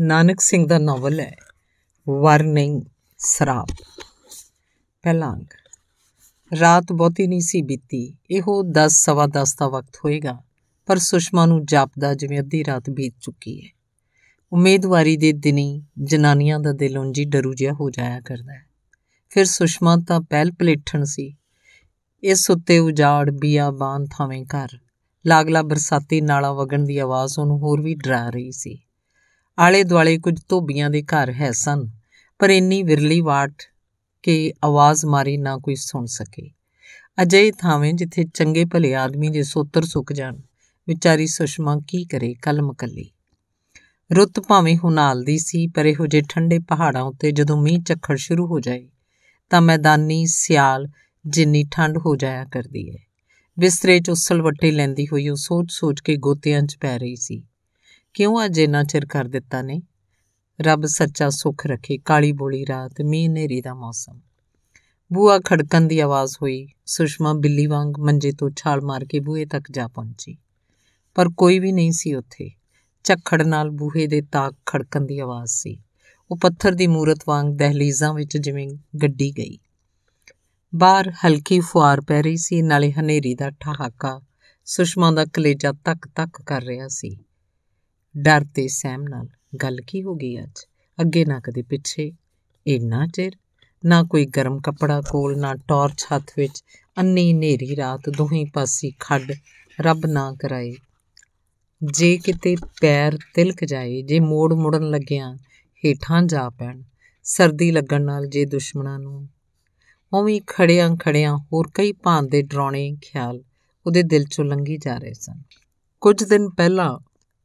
ਨਾਨਕ ਸਿੰਘ ਦਾ novel ਹੈ ਵਰਨਿੰਗ ਸਰਾਪ ਪਹਿਲਾ ਅੰਕ ਰਾਤ ਬਹੁਤੀ ਨਹੀਂ ਸੀ ਬੀਤੀ ਇਹੋ 10 ਸਵਾ 10 ਦਾ ਵਕਤ ਹੋਏਗਾ ਪਰ ਸੁਸ਼ਮਾ ਨੂੰ ਜਾਪਦਾ ਜਿਵੇਂ ਅੱਧੀ ਰਾਤ ਬੀਤ ਚੁੱਕੀ ਹੈ ਉਮੀਦਵਾਰੀ ਦੇ ਦਿਨੀ ਜਨਾਨੀਆਂ ਦਾ ਦਿਲ ਉਂਜੀ ਡਰੂ ਜਿਹਾ ਹੋ ਜਾਇਆ ਕਰਦਾ ਹੈ ਫਿਰ ਸੁਸ਼ਮਾ ਤਾਂ ਪਹਿਲ ਪਲੇਠਣ ਸੀ ਇਸ ਉੱਤੇ ਉਜਾੜ ਬੀਆਬਾਨ ਥਾਵੇਂ ਘਰ ਲਾਗਲਾ ਬਰਸਾਤੀ ਨਾਲਾ ਵਗਣ ਦੀ ਆਵਾਜ਼ ਉਹਨੂੰ ਹੋਰ ਵੀ ਡਰਾ ਰਹੀ ਸੀ ਆਲੇ ਦੁਆਲੇ ਕੁਝ ਧੋਬੀਆਂ ਦੇ ਘਰ ਹੈ ਸਨ ਪਰ ਇੰਨੀ ਵਿਰਲੀ ਵਾਟ ਕਿ ਆਵਾਜ਼ ਮਾਰੀ ਨਾ ਕੋਈ ਸੁਣ ਸਕੇ ਅਜੇ ਥਾਵੇਂ ਜਿੱਥੇ ਚੰਗੇ ਭਲੇ ਆਦਮੀ ਦੇ ਸੋਤਰ ਸੁੱਕ ਜਾਣ ਵਿਚਾਰੀ ਸੁਸ਼ਮਾ ਕੀ ਕਰੇ ਕਲਮ ਕੱਲੀ ਰੁੱਤ ਭਾਵੇਂ ਹੁਨਾਲ ਦੀ ਸੀ ਪਰ ਇਹੋ ਜੇ ਠੰਡੇ ਪਹਾੜਾਂ ਉੱਤੇ ਜਦੋਂ ਮੀਂਹ ਚੱਖੜ ਸ਼ੁਰੂ ਹੋ ਜਾਏ ਤਾਂ ਮੈਦਾਨੀ ਸਿਆਲ ਜਿੰਨੀ ਠੰਡ ਹੋ ਜਾਇਆ ਕਰਦੀ ਹੈ ਬਿਸਤਰੇ 'ਚ ਉਸਲ ਵੱਟੇ ਲੈਂਦੀ ਹੋਈ ਉਹ ਸੋਚ-ਸੋਚ ਕੇ ਗੋਤਿਆਂ 'ਚ ਪੈ ਰਹੀ ਸੀ ਕਿਉਂ ਅੱਜ ਇੰਨਾ ਚਿਰ ਕਰ ਦਿੱਤਾ ਨੇ ਰੱਬ ਸੱਚਾ ਸੁੱਖ ਰੱਖੇ ਕਾਲੀ ਬੋਲੀ ਰਾਤ ਮੀਂਹ ਨੇਰੀ ਦਾ ਮੌਸਮ ਬੂਆ ਖੜਕਣ ਦੀ ਆਵਾਜ਼ ਹੋਈ ਸੁਸ਼ਮਾ ਬਿੱਲੀ ਵਾਂਗ ਮੰਜੇ ਤੋਂ ਛਾਲ ਮਾਰ ਕੇ ਬੂਹੇ ਤੱਕ ਜਾ ਪਹੁੰਚੀ ਪਰ ਕੋਈ ਵੀ ਨਹੀਂ ਸੀ ਉੱਥੇ ਝੱਖੜ ਨਾਲ ਬੂਹੇ ਦੇ ਤਾਕ ਖੜਕਣ ਦੀ ਆਵਾਜ਼ ਸੀ ਉਹ ਪੱਥਰ ਦੀ ਮੂਰਤ ਵਾਂਗ ਦਹਲੀਜ਼ਾਂ ਵਿੱਚ ਜਿਵੇਂ ਗੱਡੀ ਗਈ ਬਾਹਰ ਹਲਕੀ ਫੁਆਰ ਪੈ ਰਹੀ ਸੀ ਨਾਲੇ ਹਨੇਰੀ ਦਾ ਠਹਾਕਾ ਸੁਸ਼ਮਾ ਦਾ ਕਲੇਜਾ ਤੱਕ ਤੱਕ ਕਰ ਰਿਹਾ ਸੀ ਡਰ ਤੇ ਸਹਿਮ ਨਾਲ ਗੱਲ ਕੀ ਹੋ ਗਈ ਅੱਜ ਅੱਗੇ ਨਾ ਕਦੇ ਪਿੱਛੇ ਇੰਨਾ ਚਿਰ ਨਾ ਕੋਈ ਗਰਮ ਕੱਪੜਾ ਕੋਲ ਨਾ ਟਾਰਚ ਹੱਥ ਵਿੱਚ ਅੰਨੀ ਹਨੇਰੀ ਰਾਤ ਦੋਹੀਂ ਪਾਸੇ ਖੱਡ ਰੱਬ ਨਾ ਕਰਾਏ ਜੇ ਕਿਤੇ ਪੈਰ ਤਿਲਕ ਜਾਏ ਜੇ ਮੋੜ ਮੁੜਨ ਲੱਗਿਆਂ ਹੀਠਾਂ ਜਾ ਪੈਣ ਸਰਦੀ ਲੱਗਣ ਨਾਲ ਜੇ ਦੁਸ਼ਮਣਾਂ ਨੂੰ ਉਵੇਂ ਖੜਿਆਂ ਖੜਿਆਂ ਹੋਰ ਕਈ ਭਾਂਦੇ ਦੇ ਡਰਾਉਣੇ ਖਿਆਲ ਉਹਦੇ ਦਿਲ ਚੋਂ ਲੰਗੀ ਜਾ ਰਹੇ ਸਨ ਕੁਝ ਦਿਨ ਪਹਿਲਾਂ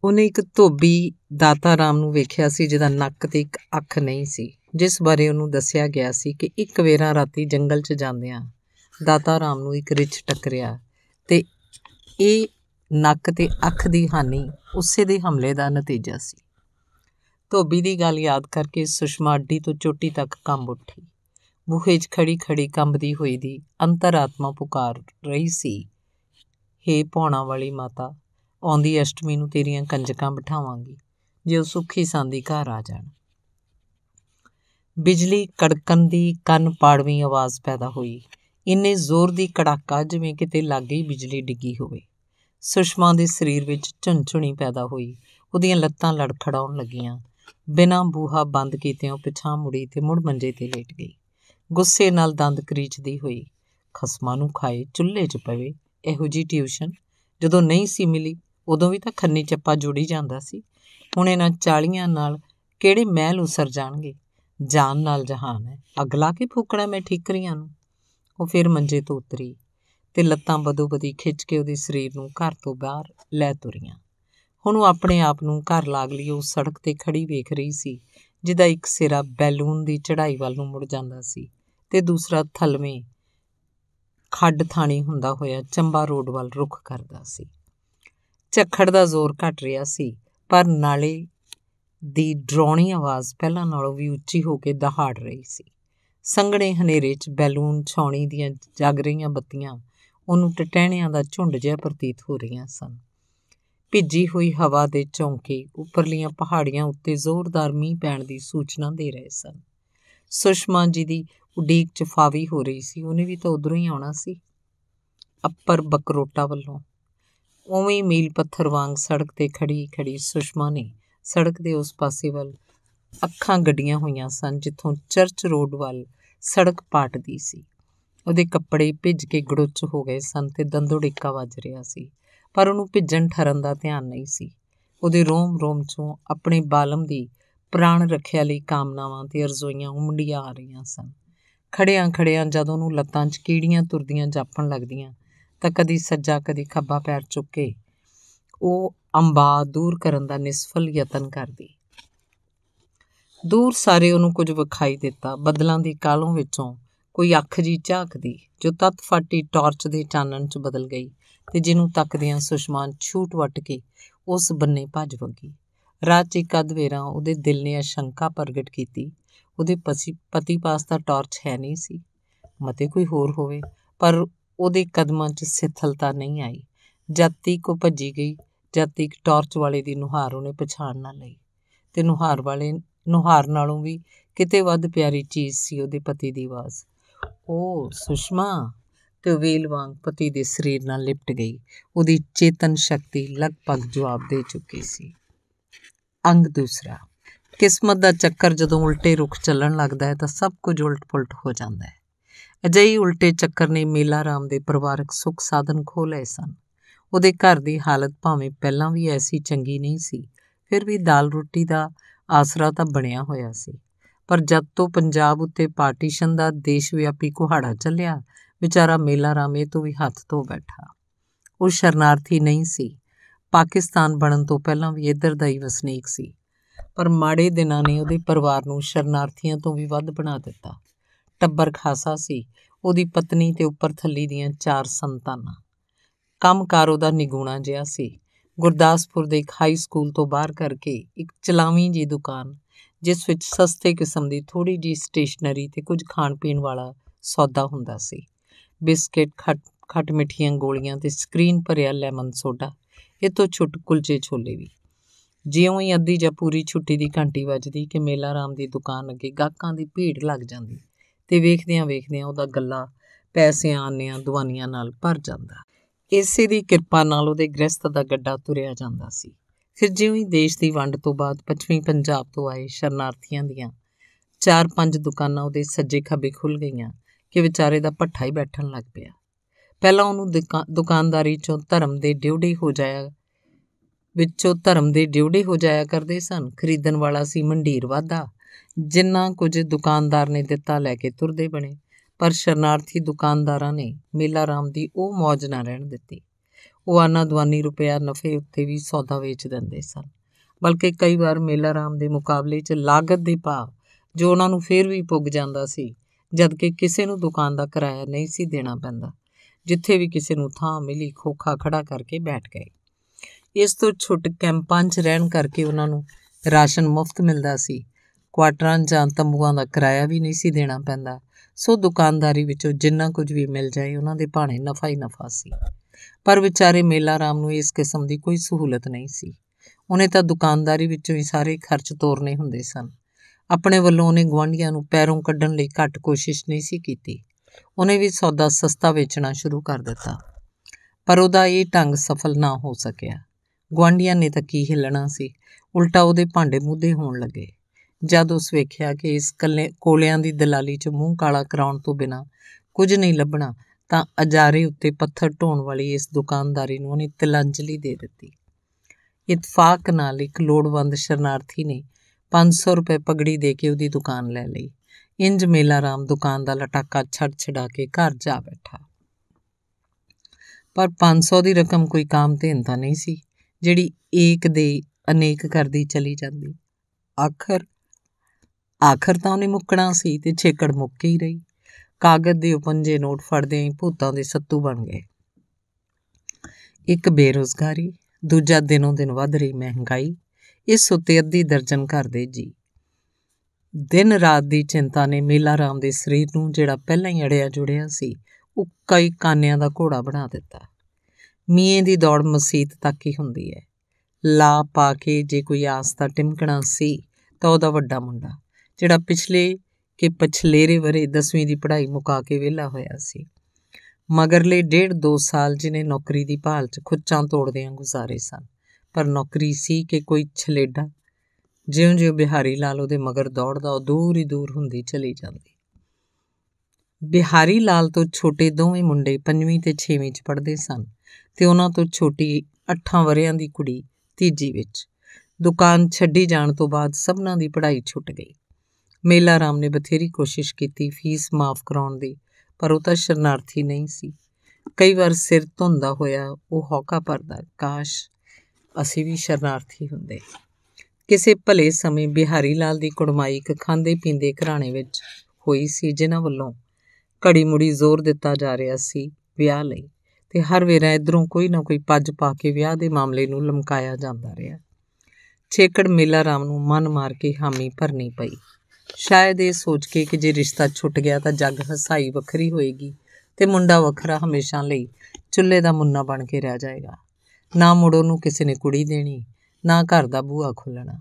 ਉਹਨੇ ਇੱਕ ਧੋਬੀ ਦਾਤਾ ਰਾਮ ਨੂੰ ਵੇਖਿਆ ਸੀ ਜਿਹਦਾ ਨੱਕ ਤੇ ਇੱਕ ਅੱਖ ਨਹੀਂ ਸੀ ਜਿਸ ਬਾਰੇ ਉਹਨੂੰ ਦੱਸਿਆ ਗਿਆ ਸੀ ਕਿ ਇੱਕ ਵੇਰਾ ਰਾਤੀ ਜੰਗਲ 'ਚ ਜਾਂਦਿਆਂ ਦਾਤਾ ਰਾਮ ਨੂੰ ਇੱਕ ਰਿੱਛ ਟੱਕਰਿਆ ਤੇ ਇਹ ਨੱਕ ਤੇ ਅੱਖ ਦੀ ਹਾਨੀ ਉਸੇ ਦੇ ਹਮਲੇ ਦਾ ਨਤੀਜਾ ਸੀ ਧੋਬੀ ਦੀ ਗੱਲ ਯਾਦ ਕਰਕੇ ਸੁਸ਼ਮਾ ਅੱਡੀ ਤੋਂ ਚੋਟੀ ਤੱਕ ਕੰਬ ਉੱਠੀ ਮੂਹੇ 'ਚ ਖੜੀ ਖੜੀ ਕੰਬਦੀ ਹੋਈ ਦੀ ਅੰਤਰਾਤਮਾ ਪੁਕਾਰ ਰਹੀ ਸੀ ਹੇ ਪੌਣਾ ਵਾਲੀ ਮਾਤਾ ਆਉਂਦੀ ਅਸ਼ਟਮੀ ਨੂੰ ਤੇਰੀਆਂ ਕੰਜਕਾਂ ਬਿਠਾਵਾਂਗੀ ਜੇ ਉਹ ਸੁਖੀ ਸੰਦੀ ਘਰ ਆ ਜਾਣ ਬਿਜਲੀ ਕੜਕਣ ਦੀ ਕੰਨ ਪਾੜਵੀਂ ਆਵਾਜ਼ ਪੈਦਾ ਹੋਈ ਇੰਨੇ ਜ਼ੋਰ ਦੀ ਕੜਾਕਾ ਜਿਵੇਂ ਕਿਤੇ ਲੱਗੀ ਬਿਜਲੀ ਡਿੱਗੀ ਹੋਵੇ ਸੁਸ਼ਮਾ ਦੇ ਸਰੀਰ ਵਿੱਚ ਝੰਝਣੀ ਪੈਦਾ ਹੋਈ ਉਹਦੀਆਂ ਲੱਤਾਂ ਲੜਖੜਾਉਣ ਲੱਗੀਆਂ ਬਿਨਾਂ ਬੂਹਾ ਬੰਦ ਕੀਤੇ ਉਹ ਪਿਛਾਂ ਮੁੜੀ ਤੇ ਮੁੜ ਮੰਜੇ ਤੇ ਲੇਟ ਗਈ ਗੁੱਸੇ ਨਾਲ ਦੰਦ ਕਰੀਚਦੀ ਹੋਈ ਖਸਮਾਂ ਨੂੰ ਖਾਏ ਚੁੱਲ੍ਹੇ 'ਚ ਪਵੇ ਇਹੋ ਜੀ ਟਿਊਸ਼ਨ ਜਦੋਂ ਨਹੀਂ ਸੀ ਮਿਲੀ ਉਦੋਂ ਵੀ ਤਾਂ ਖੰਨੀ ਚੱਪਾ ਜੁੜੀ ਜਾਂਦਾ ਸੀ ਹੁਣ ਇਹਨਾਂ ਚਾਲੀਆਂ ਨਾਲ ਕਿਹੜੇ ਮਹਿਲ ਉਸਰ ਜਾਣਗੇ ਜਾਨ ਨਾਲ ਜਹਾਨ ਹੈ ਅਗਲਾ ਕੀ ਫੂਕਣਾ ਮੈਂ ਠੀਕਰੀਆਂ ਨੂੰ ਉਹ ਫਿਰ ਮੰਜੇ ਤੋਂ ਉਤਰੀ ਤੇ ਲੱਤਾਂ ਬਦੋਬਦੀ ਖਿੱਚ ਕੇ ਉਹਦੇ ਸਰੀਰ ਨੂੰ ਘਰ ਤੋਂ ਬਾਹਰ ਲੈ ਤੁਰੀਆਂ ਹੁਣ ਉਹ ਆਪਣੇ ਆਪ ਨੂੰ ਘਰ ਲਾਗ ਲਈ ਉਹ ਸੜਕ ਤੇ ਖੜੀ ਵੇਖ ਰਹੀ ਸੀ ਜਿਹਦਾ ਇੱਕ ਸਿਰਾ ਬੈਲੂਨ ਦੀ ਚੜ੍ਹਾਈ ਵੱਲ ਨੂੰ ਮੁੜ ਜਾਂਦਾ ਸੀ ਤੇ ਦੂਸਰਾ ਥਲਵੇਂ ਖੱਡ ਥਾਣੀ ਹੁੰਦਾ ਹੋਇਆ ਚੰਬਾ ਰੋਡ ਵੱਲ ਰੁਖ ਕਰਦਾ ਸੀ ਝੱਖੜ ਦਾ ਜ਼ੋਰ ਘਟ ਰਿਹਾ ਸੀ ਪਰ ਨਾਲੇ ਦੀ ਡਰਾਉਣੀ ਆਵਾਜ਼ ਪਹਿਲਾਂ ਨਾਲੋਂ ਵੀ ਉੱਚੀ ਹੋ ਕੇ ਦਹਾੜ ਰਹੀ ਸੀ ਸੰਘਣੇ ਹਨੇਰੇ 'ਚ ਬੈਲੂਨ ਛਾਉਣੀ ਦੀਆਂ ਜਗ ਰਹੀਆਂ ਬੱਤੀਆਂ ਉਹਨੂੰ ਟਟਹਿਣਿਆਂ ਦਾ ਝੁੰਡ ਜਿਹਾ ਪ੍ਰਤੀਤ ਹੋ ਰਹੀਆਂ ਸਨ ਭਿੱਜੀ ਹੋਈ ਹਵਾ ਦੇ ਝੌਂਕੇ ਉੱਪਰਲੀਆਂ ਪਹਾੜੀਆਂ ਉੱਤੇ ਜ਼ੋਰਦਾਰ ਮੀਂਹ ਪੈਣ ਦੀ ਸੂਚਨਾ ਦੇ ਰਹੇ ਸਨ ਸੁਸ਼ਮਾ ਜੀ ਦੀ ਉਡੀਕ ਚ ਫਾਵੀ ਹੋ ਰਹੀ ਸੀ ਉਹਨੇ ਵੀ ਤਾਂ ਉਧਰੋਂ ਹੀ ਆਉਣਾ ਸੀ ਅੱਪਰ ਬਕਰੋਟਾ ਵੱਲੋਂ ਉਵੇਂ ਮੀਲ ਪੱਥਰ ਵਾਂਗ ਸੜਕ ਤੇ ਖੜੀ ਖੜੀ ਸੁਸ਼ਮਾ ਨੇ ਸੜਕ ਦੇ ਉਸ ਪਾਸੇ ਵੱਲ ਅੱਖਾਂ ਗੱਡੀਆਂ ਹੋਈਆਂ ਸਨ ਜਿੱਥੋਂ ਚਰਚ ਰੋਡ ਵੱਲ ਸੜਕ ਪਾਟਦੀ ਸੀ ਉਹਦੇ ਕੱਪੜੇ ਭਿੱਜ ਕੇ ਗੜੁੱਚ ਹੋ ਗਏ ਸਨ ਤੇ ਦੰਦੋੜਿੱਕਾ ਵੱਜ ਰਿਹਾ ਸੀ ਪਰ ਉਹਨੂੰ ਭਿੱਜਣ ਠਰਨ ਦਾ ਧਿਆਨ ਨਹੀਂ ਸੀ ਉਹਦੇ ਰੋਮ-ਰੋਮ ਚੋਂ ਆਪਣੇ ਬਾਲਮ ਦੀ ਪ੍ਰਾਣ ਰੱਖਿਆ ਲਈ ਕਾਮਨਾਵਾਂ ਤੇ ਅਰਜ਼ੋਈਆਂ ਉਮੜੀ ਆ ਰਹੀਆਂ ਸਨ ਖੜਿਆਂ ਖੜਿਆਂ ਜਦੋਂ ਉਹਨੂੰ ਲੱਤਾਂ 'ਚ ਕੀੜੀਆਂ ਤੁਰਦੀਆਂ ਜਾਪਣ ਲੱਗਦੀਆਂ ਤਾਂ ਕਦੀ ਸੱਜਾ ਕਦੀ ਖੱਬਾ ਪੈਰ ਚੁੱਕ ਕੇ ਉਹ ਅੰਬਾ ਦੂਰ ਕਰਨ ਦਾ ਨਿਸਫਲ ਯਤਨ ਕਰਦੀ ਦੂਰ ਸਾਰੇ ਉਹਨੂੰ ਕੁਝ ਵਿਖਾਈ ਦਿੱਤਾ ਬਦਲਾਂ ਦੀ ਕਾਲੋਂ ਵਿੱਚੋਂ ਕੋਈ ਅੱਖ ਜੀ ਝਾਕਦੀ ਜੋ ਤਤ ਫਾਟੀ ਟਾਰਚ ਦੇ ਚਾਨਣ 'ਚ ਬਦਲ ਗਈ ਤੇ ਜਿਹਨੂੰ ਤੱਕਦਿਆਂ ਸੁਸ਼ਮਾਨ ਛੂਟ ਵੱਟ ਕੇ ਉਸ ਬੰਨੇ ਭੱਜ ਵਗੀ ਰਾਤ ਇੱਕ ਉਹਦੇ ਦਿਲ ਨੇ ਅਸ਼ੰਕਾ ਪ੍ਰਗਟ ਕੀਤੀ ਉਹਦੇ ਪਤੀ ਪਾਸ ਦਾ ਟਾਰਚ ਹੈ ਨਹੀਂ ਸੀ ਮਤੇ ਕੋਈ ਹੋਰ ਹੋਵੇ ਪਰ ਉਹਦੇ ਕਦਮਾਂ 'ਚ ਸਿੱਥਲਤਾ ਨਹੀਂ ਆਈ ਜਦ ਕੋ ਭੱਜੀ ਗਈ ਜਦ ਇੱਕ ਟਾਰਚ ਵਾਲੇ ਦੀ ਨੁਹਾਰ ਉਹਨੇ ਪਛਾਣ ਨਾ ਲਈ ਤੇ ਨੁਹਾਰ ਵਾਲੇ ਨੁਹਾਰ ਨਾਲੋਂ ਵੀ ਕਿਤੇ ਵੱਧ ਪਿਆਰੀ ਚੀਜ਼ ਸੀ ਉਹਦੇ ਪਤੀ ਦੀ ਆਵਾਜ਼ ਉਹ ਸੁਸ਼ਮਾ ਤੇ ਵੇਲ ਵਾਂਗ ਪਤੀ ਦੇ ਸਰੀਰ ਨਾਲ ਲਿਪਟ ਗਈ ਉਹਦੀ ਚੇਤਨ ਸ਼ਕਤੀ ਲਗਭਗ ਜਵਾਬ ਦੇ ਚੁੱਕੀ ਸੀ ਅੰਗ ਦੂਸਰਾ ਕਿਸਮਤ ਦਾ ਚੱਕਰ ਜਦੋਂ ਉਲਟੇ ਰੁਖ ਚੱਲਣ ਲੱਗਦਾ ਹੈ ਤਾਂ ਸਭ ਕੁਝ ਉਲਟ-ਪੁਲਟ ਹੋ ਜਾਂਦਾ ਹੈ ਅਜਿਹੇ ਉਲਟੇ ਚੱਕਰ ਨੇ ਮੇਲਾ ਰਾਮ ਦੇ ਪਰਿਵਾਰਕ ਸੁੱਖ ਸਾਧਨ ਖੋ ਲਏ ਸਨ ਉਹਦੇ ਘਰ ਦੀ ਹਾਲਤ ਭਾਵੇਂ ਪਹਿਲਾਂ ਵੀ ਐਸੀ ਚੰਗੀ ਨਹੀਂ ਸੀ ਫਿਰ ਵੀ ਦਾਲ ਰੋਟੀ ਦਾ ਆਸਰਾ ਤਾਂ ਬਣਿਆ ਹੋਇਆ ਸੀ ਪਰ ਜਦ ਤੋਂ ਪੰਜਾਬ ਉੱਤੇ ਪਾਰਟੀਸ਼ਨ ਦਾ ਦੇਸ਼ ਵਿਆਪੀ ਕੁਹਾੜਾ ਚੱਲਿਆ ਵਿਚਾਰਾ ਮੇਲਾ ਰਾਮ ਇਹ ਤੋਂ ਵੀ ਹੱਥ ਤੋਂ ਬੈਠਾ ਉਹ ਸ਼ਰਨਾਰਥੀ ਨਹੀਂ ਸੀ ਪਾਕਿਸਤਾਨ ਬਣਨ ਤੋਂ ਪਹਿਲਾਂ ਵੀ ਇੱਧਰ ਦਾ ਹੀ ਵਸਨੀਕ ਸੀ ਪਰ ਮਾੜੇ ਦਿਨਾਂ ਨੇ ਉਹਦੇ ਪਰਿਵਾਰ ਨੂੰ ਸ਼ਰਨਾਰਥੀਆਂ ਤੋਂ ਵੀ ਵੱਧ ਬਣਾ ਦਿੱਤਾ ਟੱਬਰ ਖਾਸਾ ਸੀ ਉਹਦੀ ਪਤਨੀ ਤੇ ਉੱਪਰ ਥੱਲੀ ਦੀਆਂ ਚਾਰ ਸੰਤਾਨਾਂ ਕੰਮਕਾਰ ਉਹਦਾ ਨਿਗੂਣਾ ਜਿਹਾ ਸੀ ਗੁਰਦਾਸਪੁਰ ਦੇ ਇੱਕ ਹਾਈ ਸਕੂਲ ਤੋਂ ਬਾਹਰ ਕਰਕੇ ਇੱਕ ਚਲਾਵੀਂ ਜੀ ਦੁਕਾਨ ਜਿਸ ਵਿੱਚ ਸਸਤੇ ਕਿਸਮ ਦੀ ਥੋੜੀ ਜੀ ਸਟੇਸ਼ਨਰੀ ਤੇ ਕੁਝ ਖਾਣ ਪੀਣ ਵਾਲਾ ਸੌਦਾ ਹੁੰਦਾ ਸੀ ਬਿਸਕਟ ਖਟ ਖਟ ਮਿੱਠੀਆਂ ਗੋਲੀਆਂ ਤੇ ਸਕਰੀਨ ਭਰਿਆ ਲੈਮਨ ਸੋਡਾ ਇਹ ਤੋਂ ਛੁੱਟ ਕੁਲਚੇ ਛੋਲੇ ਵੀ ਜਿਉਂ ਹੀ ਅੱਧੀ ਜਾਂ ਪੂਰੀ ਛੁੱਟੀ ਦੀ ਘੰਟੀ ਵੱਜਦੀ ਕਿ ਮੇਲਾ ਰਾਮ ਦੀ ਦੁਕਾਨ ਅੱਗੇ ਗਾਹਕਾਂ ਦੀ ਭੀੜ ਲੱਗ ਜਾਂਦੀ ਤੇ ਵੇਖਦਿਆਂ ਵੇਖਦਿਆਂ ਉਹਦਾ ਗੱਲਾ ਪੈਸਿਆਂ ਆਨਿਆਂ ਦਵਾਨੀਆਂ ਨਾਲ ਭਰ ਜਾਂਦਾ ਇਸੇ ਦੀ ਕਿਰਪਾ ਨਾਲ ਉਹਦੇ ਗ੍ਰਸਥ ਦਾ ਗੱਡਾ ਤੁਰਿਆ ਜਾਂਦਾ ਸੀ ਫਿਰ ਜਿਉਂ ਹੀ ਦੇਸ਼ ਦੀ ਵੰਡ ਤੋਂ ਬਾਅਦ ਪੱਛਮੀ ਪੰਜਾਬ ਤੋਂ ਆਏ ਸ਼ਰਨਾਰਥੀਆਂ ਦੀਆਂ ਚਾਰ ਪੰਜ ਦੁਕਾਨਾਂ ਉਹਦੇ ਸੱਜੇ ਖੱਬੇ ਖੁੱਲ ਗਈਆਂ ਕਿ ਵਿਚਾਰੇ ਦਾ ਪੱਠਾ ਹੀ ਬੈਠਣ ਲੱਗ ਪਿਆ ਪਹਿਲਾਂ ਉਹਨੂੰ ਦੁਕਾਨਦਾਰੀ ਚੋਂ ਧਰਮ ਦੇ ਡਿਊਟੀ ਹੋ ਜਾਇਆ ਵਿੱਚੋਂ ਧਰਮ ਦੇ ਡਿਊਟੀ ਹੋ ਜਾਇਆ ਕਰਦੇ ਸਨ ਖਰੀਦਣ ਵਾਲਾ ਸੀ ਮੰਡੀਰ ਵਾਦਾ ਜਿੰਨਾ ਕੁਝ ਦੁਕਾਨਦਾਰ ਨੇ ਦਿੱਤਾ ਲੈ ਕੇ ਤੁਰਦੇ ਬਣੇ ਪਰ ਸ਼ਰਨਾਰਥੀ ਦੁਕਾਨਦਾਰਾਂ ਨੇ ਮੇਲਾ ਰਾਮ ਦੀ ਉਹ ਮੌਜ ਨਾ ਰਹਿਣ ਦਿੱਤੀ ਉਹ ਆਨਾ ਦਵਾਨੀ ਰੁਪਿਆ ਨਫੇ ਉੱਤੇ ਵੀ ਸੌਦਾ ਵੇਚ ਦਿੰਦੇ ਸਨ ਬਲਕਿ ਕਈ ਵਾਰ ਮੇਲਾ ਰਾਮ ਦੇ ਮੁਕਾਬਲੇ 'ਚ ਲਾਗਤ ਦੇ ਭਾਅ ਜੋ ਉਹਨਾਂ ਨੂੰ ਫੇਰ ਵੀ ਪੁੱਗ ਜਾਂਦਾ ਸੀ ਜਦਕਿ ਕਿਸੇ ਨੂੰ ਦੁਕਾਨ ਦਾ ਕਿਰਾਇਆ ਨਹੀਂ ਸੀ ਦੇਣਾ ਪੈਂਦਾ ਜਿੱਥੇ ਵੀ ਕਿਸੇ ਨੂੰ ਥਾਂ ਮਿਲੀ ਖੋਖਾ ਖੜਾ ਕਰਕੇ ਬੈਠ ਗਏ ਇਸ ਤੋਂ ਛੁੱਟ ਕੈਂਪਾਂ 'ਚ ਰਹਿਣ ਕਰਕੇ ਉਹਨਾਂ ਨੂੰ ਰਾਸ਼ਨ ਮੁਫਤ ਮਿਲਦਾ ਸੀ ਕੁਆਟਰਾਂ ਜਾਂ ਤੰਬੂਆਂ ਦਾ ਕਿਰਾਇਆ ਵੀ ਨਹੀਂ ਸੀ ਦੇਣਾ ਪੈਂਦਾ ਸੋ ਦੁਕਾਨਦਾਰੀ ਵਿੱਚੋਂ ਜਿੰਨਾ ਕੁਝ ਵੀ ਮਿਲ ਜਾਏ ਉਹਨਾਂ ਦੇ ਭਾਣੇ ਨਫਾ ਹੀ ਨਫਾ ਸੀ ਪਰ ਵਿਚਾਰੇ ਮੇਲਾ ਰਾਮ ਨੂੰ ਇਸ ਕਿਸਮ ਦੀ ਕੋਈ ਸਹੂਲਤ ਨਹੀਂ ਸੀ ਉਹਨੇ ਤਾਂ ਦੁਕਾਨਦਾਰੀ ਵਿੱਚੋਂ ਹੀ ਸਾਰੇ ਖਰਚ ਤੋਰਨੇ ਹੁੰਦੇ ਸਨ ਆਪਣੇ ਵੱਲੋਂ ਉਹਨੇ ਗਵਾਂਢੀਆਂ ਨੂੰ ਪੈਰੋਂ ਕੱਢਣ ਲਈ ਘੱਟ ਕੋਸ਼ਿਸ਼ ਨਹੀਂ ਸੀ ਕੀਤੀ ਉਹਨੇ ਵੀ ਸੌਦਾ ਸਸਤਾ ਵੇਚਣਾ ਸ਼ੁਰੂ ਕਰ ਦਿੱਤਾ ਪਰ ਉਹਦਾ ਇਹ ਢੰਗ ਸਫਲ ਨਾ ਹੋ ਸਕਿਆ ਗਵਾਂਢੀਆਂ ਨੇ ਤਾਂ ਕੀ ਹਿੱਲਣਾ ਸੀ ਉਲਟਾ ਉਹਦੇ ਭਾਂਡੇ ਮੁੱਦੇ ਹੋਣ ਲੱਗੇ ਜਦ ਉਸ ਵੇਖਿਆ ਕਿ ਇਸ ਕੱਲੇ ਕੋਲਿਆਂ ਦੀ ਦਲਾਲੀ 'ਚ ਮੂੰਹ ਕਾਲਾ ਕਰਾਉਣ ਤੋਂ ਬਿਨਾ ਕੁਝ ਨਹੀਂ ਲੱਭਣਾ ਤਾਂ ਅਜਾਰੇ ਉੱਤੇ ਪੱਥਰ ਢੋਣ ਵਾਲੀ ਇਸ ਦੁਕਾਨਦਾਰੀ ਨੂੰ ਉਹਨੇ ਤਿਲਾਂਜਲੀ ਦੇ ਦਿੱਤੀ ਇਤਫਾਕ ਨਾਲ ਇੱਕ ਲੋੜਵੰਦ ਸ਼ਰਨਾਰਥੀ ਨੇ 500 ਰੁਪਏ ਪਗੜੀ ਦੇ ਕੇ ਉਹਦੀ ਦੁਕਾਨ ਲੈ ਲਈ ਇੰਜ ਮੇਲਾ ਰਾਮ ਦੁਕਾਨ ਦਾ ਲਟਾਕਾ ਛੱਡ ਛਡਾ ਕੇ ਘਰ ਜਾ ਬੈਠਾ ਪਰ 500 ਦੀ ਰਕਮ ਕੋਈ ਕਾਮ ਧੇਨ ਤਾਂ ਨਹੀਂ ਸੀ ਜਿਹੜੀ ਏਕ ਦੇ ਅਨੇਕ ਕਰਦੀ ਚਲੀ ਜਾਂਦੀ ਆਖਰ ਆਖਰ ਤਾਂ ਉਹਨੇ ਮੁੱਕਣਾ ਸੀ ਤੇ ਛੇਕੜ ਮੁੱਕ ਹੀ ਰਹੀ ਕਾਗਜ਼ ਦੇ ਉਪੰਜੇ ਨੋਟ ਫੜਦੇ ਹੀ ਭੂਤਾਂ ਦੇ ਸੱਤੂ ਬਣ ਗਏ ਇੱਕ ਬੇਰੋਜ਼ਗਾਰੀ ਦੂਜਾ ਦਿਨੋਂ ਦਿਨ ਵੱਧ ਰਹੀ ਮਹਿੰਗਾਈ ਇਸ ਉੱਤੇ ਅੱਧੀ ਦਰਜਨ ਘਰ ਦੇ ਜੀ ਦਿਨ ਰਾਤ ਦੀ ਚਿੰਤਾ ਨੇ ਰਾਮ ਦੇ ਸਰੀਰ ਨੂੰ ਜਿਹੜਾ ਪਹਿਲਾਂ ਹੀ ਅੜਿਆ ਜੁੜਿਆ ਸੀ ਉਹ ਕਈ ਕਾਨਿਆਂ ਦਾ ਘੋੜਾ ਬਣਾ ਦਿੱਤਾ ਮੀਂਹ ਦੀ ਦੌੜ ਮਸੀਤ ਤੱਕ ਹੀ ਹੁੰਦੀ ਹੈ ਲਾ ਪਾ ਕੇ ਜੇ ਕੋਈ ਆਸ ਦਾ ਟਿਮਕਣਾ ਸੀ ਤਾਂ ਉਹਦਾ ਵੱਡਾ ਮੁੰਡਾ ਜਿਹੜਾ ਪਿਛਲੇ ਕਿ ਪਛਲੇਰੇ ਵਰੇ 10ਵੀਂ ਦੀ ਪੜ੍ਹਾਈ ਮੁਕਾ ਕੇ ਵਿਹਲਾ ਹੋਇਆ ਸੀ ਮਗਰਲੇ ਡੇਢ 2 ਸਾਲ ਜਿਨੇ ਨੌਕਰੀ ਦੀ ਭਾਲ 'ਚ ਖੁੱਚਾਂ ਤੋੜਦਿਆਂ ਗੁਜ਼ਾਰੇ ਸਨ ਪਰ ਨੌਕਰੀ ਸੀ ਕਿ ਕੋਈ ਛਲੇਡਾ ਜਿਉਂ-ਜਿਉਂ ਬਿਹਾਰੀ ਲਾਲ ਉਹਦੇ ਮਗਰ ਦੌੜਦਾ ਉਹ ਦੂਰ ਹੀ ਦੂਰ ਹੁੰਦੀ ਚਲੀ ਜਾਂਦੀ ਬਿਹਾਰੀ ਲਾਲ ਤੋਂ ਛੋਟੇ ਦੋਵੇਂ ਮੁੰਡੇ 5ਵੀਂ ਤੇ 6ਵੀਂ 'ਚ ਪੜ੍ਹਦੇ ਸਨ ਤੇ ਉਹਨਾਂ ਤੋਂ ਛੋਟੀ 8 ਵਰਿਆਂ ਦੀ ਕੁੜੀ ਤੀਜੀ ਵਿੱਚ ਦੁਕਾਨ ਛੱਡੀ ਜਾਣ ਤੋਂ ਬਾਅਦ ਸਭਨਾਂ ਦੀ ਪੜ੍ਹਾਈ ਛੁੱਟ ਗਈ ਮੇਲਾ ਰਾਮ ਨੇ ਬਥੇਰੀ ਕੋਸ਼ਿਸ਼ ਕੀਤੀ ਫੀਸ ਮਾਫ ਕਰਾਉਣ ਦੀ ਪਰ ਉਹ ਤਾਂ ਸ਼ਰਨਾਰਥੀ ਨਹੀਂ ਸੀ ਕਈ ਵਾਰ ਸਿਰ ਧੁੰਦਾ ਹੋਇਆ ਉਹ ਹੌਕਾ ਪਰਦਾ ਕਾਸ਼ ਅਸੀਂ ਵੀ ਸ਼ਰਨਾਰਥੀ ਹੁੰਦੇ ਕਿਸੇ ਭਲੇ ਸਮੇਂ ਬਿਹਾਰੀ ਲਾਲ ਦੀ ਕੁੜਮਾਈ ਇੱਕ ਖਾਂਦੇ ਪੀਂਦੇ ਘਰਾਣੇ ਵਿੱਚ ਹੋਈ ਸੀ ਜਿਨ੍ਹਾਂ ਵੱਲੋਂ ਘੜੀ ਮੁੜੀ ਜ਼ੋਰ ਦਿੱਤਾ ਜਾ ਰਿਹਾ ਸੀ ਵਿਆਹ ਲਈ ਤੇ ਹਰ ਵੇਰਾ ਇਧਰੋਂ ਕੋਈ ਨਾ ਕੋਈ ਪੱਜ ਪਾ ਕੇ ਵਿਆਹ ਦੇ ਮਾਮਲੇ ਨੂੰ ਲਮਕਾਇਆ ਜਾਂਦਾ ਰਿਹਾ ਛੇਕੜ ਮੇਲਾ ਰਾਮ ਨੂੰ ਮਨ ਮਾਰ ਕੇ ਹਾਮੀ ਭਰਨੀ ਪਈ ਸ਼ਾਇਦ ਇਹ ਸੋਚ ਕੇ ਕਿ ਜੇ ਰਿਸ਼ਤਾ ਛੁੱਟ ਗਿਆ ਤਾਂ ਜੱਗ ਹਸਾਈ ਵੱਖਰੀ ਹੋਏਗੀ ਤੇ ਮੁੰਡਾ ਵੱਖਰਾ ਹਮੇਸ਼ਾ ਲਈ ਚੁੱਲ੍ਹੇ ਦਾ ਮੁੰਨਾ ਬਣ ਕੇ ਰਹਿ ਜਾਏਗਾ ਨਾ ਮੁੜੋ ਨੂੰ ਕਿਸੇ ਨੇ ਕੁੜੀ ਦੇਣੀ ਨਾ ਘਰ ਦਾ ਬੂਹਾ ਖੋਲਣਾ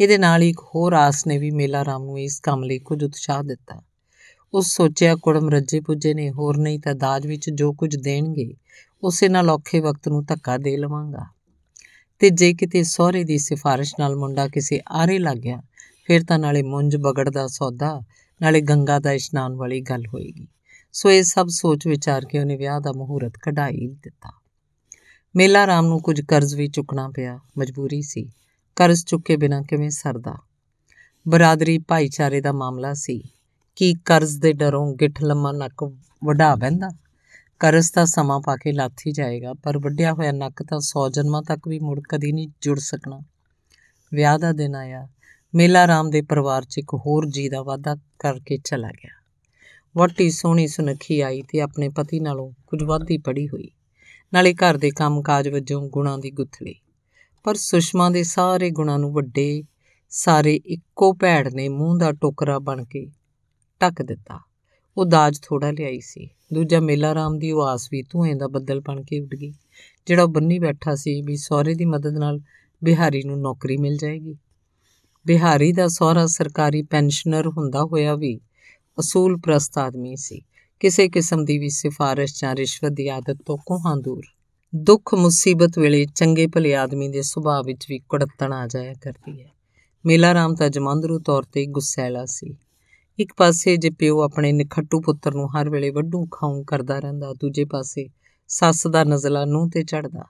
ਇਹਦੇ ਨਾਲ ਹੀ ਇੱਕ ਹੋਰ ਆਸ ਨੇ ਵੀ ਮੇਲਾ ਰਾਮ ਨੂੰ ਇਸ ਕੰਮ ਲਈ ਕੁਝ ਉਤਸ਼ਾਹ ਦਿੱਤਾ ਉਸ ਸੋਚਿਆ ਕੁੜਮ ਰੱਜੇ ਪੁੱਜੇ ਨੇ ਹੋਰ ਨਹੀਂ ਤਾਂ ਦਾਜ ਵਿੱਚ ਜੋ ਕੁਝ ਦੇਣਗੇ ਉਸੇ ਨਾਲ ਔਖੇ ਵਕਤ ਨੂੰ ਧੱਕਾ ਦੇ ਲਵਾਂਗਾ ਤੇ ਜੇ ਕਿਤੇ ਸਹੁਰੇ ਦੀ ਸਿਫਾਰਿਸ਼ ਨਾਲ ਮੁੰਡਾ ਕਿਸੇ ਆਰੇ ਲੱਗ ਗਿਆ ਫਿਰ ਤਾਂ ਨਾਲੇ ਮੁੰਜ ਬਗੜ ਦਾ ਸੌਦਾ ਨਾਲੇ ਗੰਗਾ ਦਾ ਇਸ਼ਨਾਨ ਵਾਲੀ ਗੱਲ ਹੋਏਗੀ ਸੋ ਇਹ ਸਭ ਸੋਚ ਵਿਚਾਰ ਕੇ ਉਹਨੇ ਵਿਆਹ ਦਾ ਮਹੂਰਤ ਕਢਾਈ ਦਿੱਤਾ ਮੇਲਾ ਰਾਮ ਨੂੰ ਕੁਝ ਕਰਜ਼ ਵੀ ਚੁੱਕਣਾ ਪਿਆ ਮਜਬੂਰੀ ਸੀ ਕਰਜ਼ ਚੁੱਕੇ ਬਿਨਾਂ ਕਿਵੇਂ ਸਰਦਾ ਬਰਾਦਰੀ ਭਾਈਚਾਰੇ ਦਾ ਮਾਮਲਾ ਸੀ ਕੀ ਕਰਜ਼ ਦੇ ਡਰੋਂ ਗਿੱਠ ਲੰਮਾ ਨੱਕ ਵਢਾ ਬੈਂਦਾ ਕਰਜ਼ ਤਾਂ ਸਮਾਂ ਪਾ ਕੇ ਲਾਥੀ ਜਾਏਗਾ ਪਰ ਵੱਡਿਆ ਹੋਇਆ ਨੱਕ ਤਾਂ 100 ਜਨਮਾਂ ਤੱਕ ਵੀ ਮੁੜ ਕਦੀ ਨਹੀਂ ਜੁੜ ਸਕਣਾ ਵਿਆਹ ਦਾ ਦਿਨ ਆਇਆ ਮੇਲਾ ਰਾਮ ਦੇ ਪਰਿਵਾਰ 'ਚ ਇੱਕ ਹੋਰ ਜੀ ਦਾ ਵਾਅਦਾ ਕਰਕੇ ਚਲਾ ਗਿਆ ਵੱਟੀ ਸੋਹਣੀ ਸੁਨੱਖੀ ਆਈ ਤੇ ਆਪਣੇ ਪਤੀ ਨਾਲੋਂ ਕੁਝ ਵੱਧ ਹੀ ਪੜੀ ਹੋਈ ਨਾਲੇ ਘਰ ਦੇ ਕੰਮਕਾਜ ਵੱਜੋਂ ਗੁਣਾਂ ਦੀ ਗੁੱਥਲੀ ਪਰ ਸੁਸ਼ਮਾ ਦੇ ਸਾਰੇ ਗੁਣਾਂ ਨੂੰ ਵੱਡੇ ਸਾਰੇ ਇੱਕੋ ਭੈੜ ਨੇ ਮੂੰਹ ਦਾ ਟੋਕਰਾ ਬਣ ਕੇ ਟੱਕ ਦਿੱਤਾ ਉਹ ਦਾਜ ਥੋੜਾ ਲਿਆਈ ਸੀ ਦੂਜਾ ਮੇਲਾ ਰਾਮ ਦੀ ਆਵਾਸ ਆਸ ਵੀ ਧੂਏ ਦਾ ਬੱਦਲ ਬਣ ਕੇ ਉੱਡ ਗਈ ਜਿਹੜਾ ਬੰਨੀ ਬੈਠਾ ਸੀ ਵੀ ਸਹੁਰੇ ਦੀ ਮਦਦ ਨਾਲ ਬਿਹਾਰੀ ਨੂੰ ਨੌਕਰੀ ਮਿਲ ਜਾਏਗੀ ਬਿਹਾਰੀ ਦਾ ਸਹੁਰਾ ਸਰਕਾਰੀ ਪੈਨਸ਼ਨਰ ਹੁੰਦਾ ਹੋਇਆ ਵੀ ਅਸੂਲ ਪ੍ਰਸਤ ਆਦਮੀ ਸੀ ਕਿਸੇ ਕਿਸਮ ਦੀ ਵੀ ਸਿਫਾਰਿਸ਼ ਜਾਂ ਰਿਸ਼ਵਤ ਦੀ ਆਦਤ ਤੋਂ ਕੋਹਾਂ ਦੂਰ ਦੁੱਖ ਮੁਸੀਬਤ ਵੇਲੇ ਚੰਗੇ ਭਲੇ ਆਦਮੀ ਦੇ ਸੁਭਾਅ ਵਿੱਚ ਵੀ ਕੁੜੱਤਣ ਆ ਜਾਇਆ ਕਰਦੀ ਹੈ ਰਾਮ ਤਾਂ ਜਮੰਦਰੂ ਤੌਰ ਤੇ ਗੁੱਸੈਲਾ ਸੀ ਇੱਕ ਪਾਸੇ ਜੇ ਪਿਓ ਆਪਣੇ ਨਿਖੱਟੂ ਪੁੱਤਰ ਨੂੰ ਹਰ ਵੇਲੇ ਵੱਡੂ ਖਾਉਂ ਕਰਦਾ ਰਹਿੰਦਾ ਦੂਜੇ ਪਾਸੇ ਸੱਸ ਦਾ ਨਜ਼ਲਾ ਨੂੰ ਤੇ ਚੜਦਾ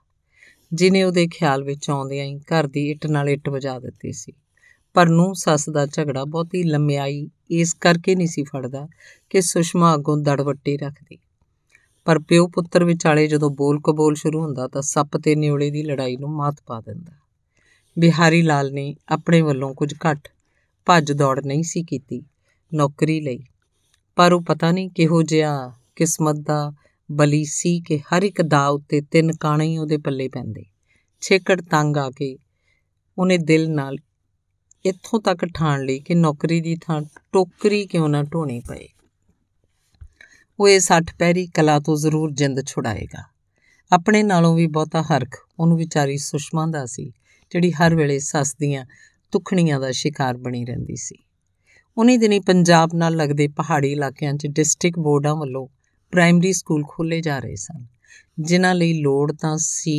ਜਿਨੇ ਉਹਦੇ ਖਿਆਲ ਵਿੱਚ ਆਉਂਦਿਆਂ ਹੀ ਘਰ ਦੀ ਇੱਟ ਨਾਲ ਇੱਟ ਵਜਾ ਦਿੱਤੀ ਸੀ ਪਰ ਨੂੰ ਸੱਸ ਦਾ ਝਗੜਾ ਬਹੁਤੀ ਲੰਮਿਆਈ ਇਸ ਕਰਕੇ ਨਹੀਂ ਸੀ ਫੜਦਾ ਕਿ ਸੁਸ਼ਮਾ ਅੱਗੋਂ ਦੜਵੱਟੇ ਰੱਖਦੀ ਪਰ ਪਿਓ ਪੁੱਤਰ ਵਿਚਾਲੇ ਜਦੋਂ ਬੋਲ ਕਬੋਲ ਸ਼ੁਰੂ ਹੁੰਦਾ ਤਾਂ ਸੱਪ ਤੇ ਨਿਉਲੇ ਦੀ ਲੜਾਈ ਨੂੰ ਮਾਤ ਪਾ ਦਿੰਦਾ ਬਿਹਾਰੀ ਲਾਲ ਨੇ ਆਪਣੇ ਵੱਲੋਂ ਕੁਝ ਘੱਟ ਭੱਜ ਦੌੜ ਨਹੀਂ ਸੀ ਕੀਤੀ ਨੌਕਰੀ ਲਈ ਪਰ ਉਹ ਪਤਾ ਨਹੀਂ ਕਿਹੋ ਜਿਹਾ ਕਿਸਮਤ ਦਾ ਬਲੀ ਸੀ ਕਿ ਹਰ ਇੱਕ ਦਾ ਉੱਤੇ ਤਿੰਨ ਕਾਣੇ ਉਹਦੇ ਪੱਲੇ ਪੈਂਦੇ ਛੇਕੜ ਤੰਗ ਆ ਕੇ ਉਹਨੇ ਦਿਲ ਨਾਲ ਇੱਥੋਂ ਤੱਕ ਠਾਣ ਲਈ ਕਿ ਨੌਕਰੀ ਦੀ ਥਾਂ ਟੋਕਰੀ ਕਿਉਂ ਨਾ ਢੋਣੀ ਪਏ ਉਹ ਇਹ ਸੱਠ ਪੈਰੀ ਕਲਾ ਤੋਂ ਜ਼ਰੂਰ ਜਿੰਦ ਛੁਡਾਏਗਾ ਆਪਣੇ ਨਾਲੋਂ ਵੀ ਬਹੁਤਾ ਹਰਖ ਉਹਨੂੰ ਵਿਚਾਰੀ ਸੁਸ਼ਮਾ ਦਾ ਸੀ ਜਿਹੜੀ ਹਰ ਵੇਲੇ ਸੱਸ ਦੀਆਂ ਤੁਖਣੀਆਂ ਦਾ ਸ਼ਿਕਾਰ ਬਣੀ ਰਹਿੰਦੀ ਸੀ ਉਨੀ ਦਿਨੀ ਪੰਜਾਬ ਨਾਲ ਲੱਗਦੇ ਪਹਾੜੀ ਇਲਾਕਿਆਂ 'ਚ ਡਿਸਟ੍ਰਿਕਟ ਬੋਰਡਾਂ ਵੱਲੋਂ ਪ੍ਰਾਇਮਰੀ ਸਕੂਲ ਖੋਲੇ ਜਾ ਰਹੇ ਸਨ ਜਿਨ੍ਹਾਂ ਲਈ ਲੋੜ ਤਾਂ ਸੀ